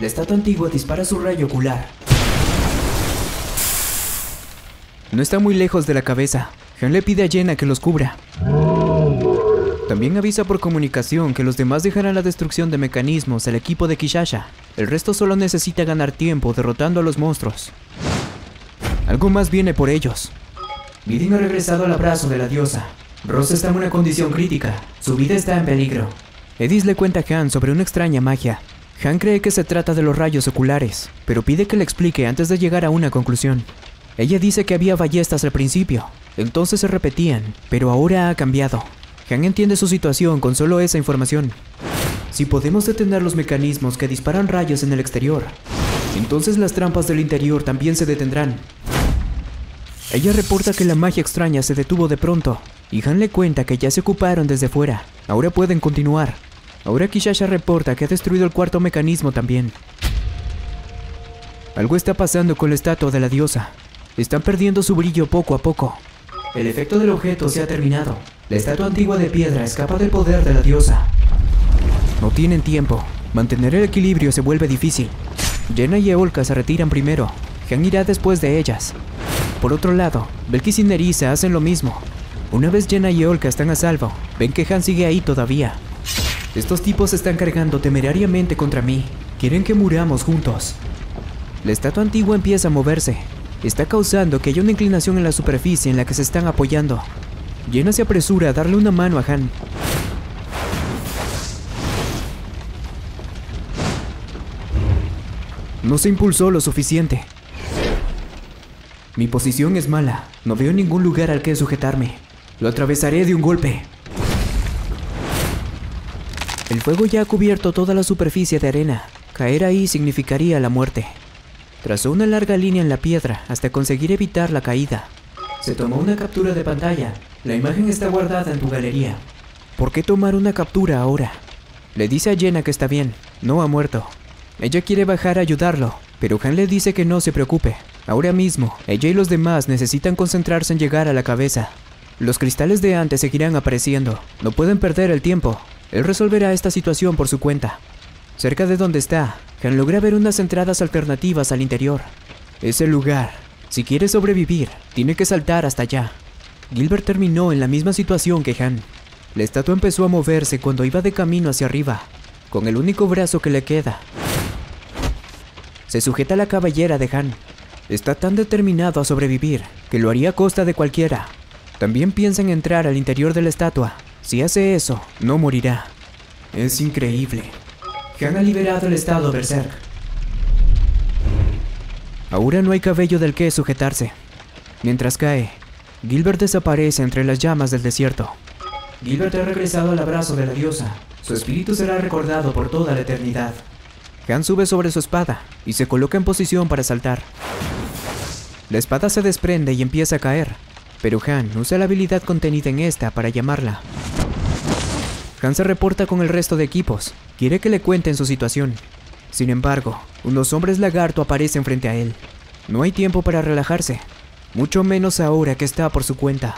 La estatua antigua dispara su rayo ocular. No está muy lejos de la cabeza. Gen le pide a Jenna que los cubra. También avisa por comunicación que los demás dejarán la destrucción de mecanismos al equipo de Kishasha. El resto solo necesita ganar tiempo derrotando a los monstruos. Algo más viene por ellos. Midin ha regresado al abrazo de la diosa, Rose está en una condición crítica. Su vida está en peligro. Edith le cuenta a Han sobre una extraña magia. Han cree que se trata de los rayos oculares, pero pide que le explique antes de llegar a una conclusión. Ella dice que había ballestas al principio, entonces se repetían, pero ahora ha cambiado. Han entiende su situación con solo esa información. Si podemos detener los mecanismos que disparan rayos en el exterior, entonces las trampas del interior también se detendrán. Ella reporta que la magia extraña se detuvo de pronto, y Han le cuenta que ya se ocuparon desde fuera. Ahora pueden continuar. Ahora Kishasha reporta que ha destruido el cuarto mecanismo también. Algo está pasando con la estatua de la diosa. Están perdiendo su brillo poco a poco. El efecto del objeto se ha terminado. La estatua antigua de piedra escapa del poder de la diosa. No tienen tiempo. Mantener el equilibrio se vuelve difícil. Jenna y Eolka se retiran primero. Han irá después de ellas. Por otro lado, Belkis y Nerissa hacen lo mismo. Una vez Jenna y Olka están a salvo, ven que Han sigue ahí todavía. Estos tipos se están cargando temerariamente contra mí. Quieren que muramos juntos. La estatua antigua empieza a moverse. Está causando que haya una inclinación en la superficie en la que se están apoyando. Jenna se apresura a darle una mano a Han. No se impulsó lo suficiente. Mi posición es mala. No veo ningún lugar al que sujetarme. Lo atravesaré de un golpe. El fuego ya ha cubierto toda la superficie de arena. Caer ahí significaría la muerte. Trazó una larga línea en la piedra hasta conseguir evitar la caída. Se tomó una captura de pantalla. La imagen está guardada en tu galería. ¿Por qué tomar una captura ahora? Le dice a Jenna que está bien, no ha muerto. Ella quiere bajar a ayudarlo, pero Han le dice que no se preocupe. Ahora mismo, ella y los demás necesitan concentrarse en llegar a la cabeza. Los cristales de antes seguirán apareciendo. No pueden perder el tiempo. Él resolverá esta situación por su cuenta. Cerca de donde está, Han logra ver unas entradas alternativas al interior. Ese el lugar. Si quiere sobrevivir, tiene que saltar hasta allá. Gilbert terminó en la misma situación que Han. La estatua empezó a moverse cuando iba de camino hacia arriba, con el único brazo que le queda. Se sujeta a la caballera de Han. Está tan determinado a sobrevivir que lo haría a costa de cualquiera. También piensa en entrar al interior de la estatua. Si hace eso, no morirá. Es increíble. Han ha liberado el estado Berserk. Ahora no hay cabello del que sujetarse. Mientras cae, Gilbert desaparece entre las llamas del desierto. Gilbert ha regresado al abrazo de la diosa. Su espíritu será recordado por toda la eternidad. Han sube sobre su espada y se coloca en posición para saltar. La espada se desprende y empieza a caer, pero Han usa la habilidad contenida en esta para llamarla. Han se reporta con el resto de equipos, quiere que le cuenten su situación. Sin embargo, unos hombres lagarto aparecen frente a él. No hay tiempo para relajarse, mucho menos ahora que está por su cuenta.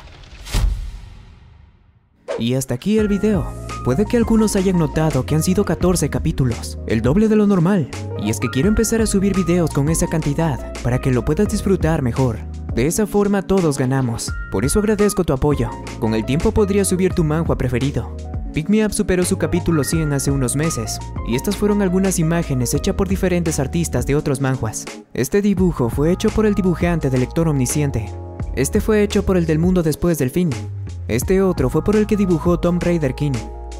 Y hasta aquí el video. Puede que algunos hayan notado que han sido 14 capítulos, el doble de lo normal. Y es que quiero empezar a subir videos con esa cantidad, para que lo puedas disfrutar mejor. De esa forma todos ganamos, por eso agradezco tu apoyo. Con el tiempo podría subir tu manhua preferido. Pick Me Up superó su capítulo 100 hace unos meses, y estas fueron algunas imágenes hechas por diferentes artistas de otros manhuas. Este dibujo fue hecho por el dibujante del lector omnisciente. Este fue hecho por el del mundo después del fin. Este otro fue por el que dibujó Tom Raider King.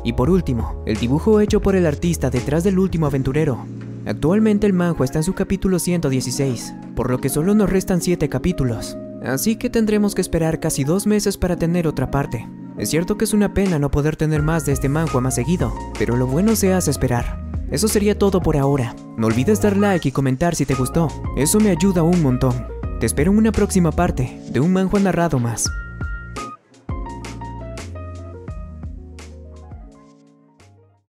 Y por último, el dibujo hecho por el artista detrás del último aventurero, Actualmente el manjo está en su capítulo 116, por lo que solo nos restan 7 capítulos. Así que tendremos que esperar casi dos meses para tener otra parte. Es cierto que es una pena no poder tener más de este a más seguido, pero lo bueno se hace esperar. Eso sería todo por ahora. No olvides dar like y comentar si te gustó, eso me ayuda un montón. Te espero en una próxima parte de un Manjo narrado más.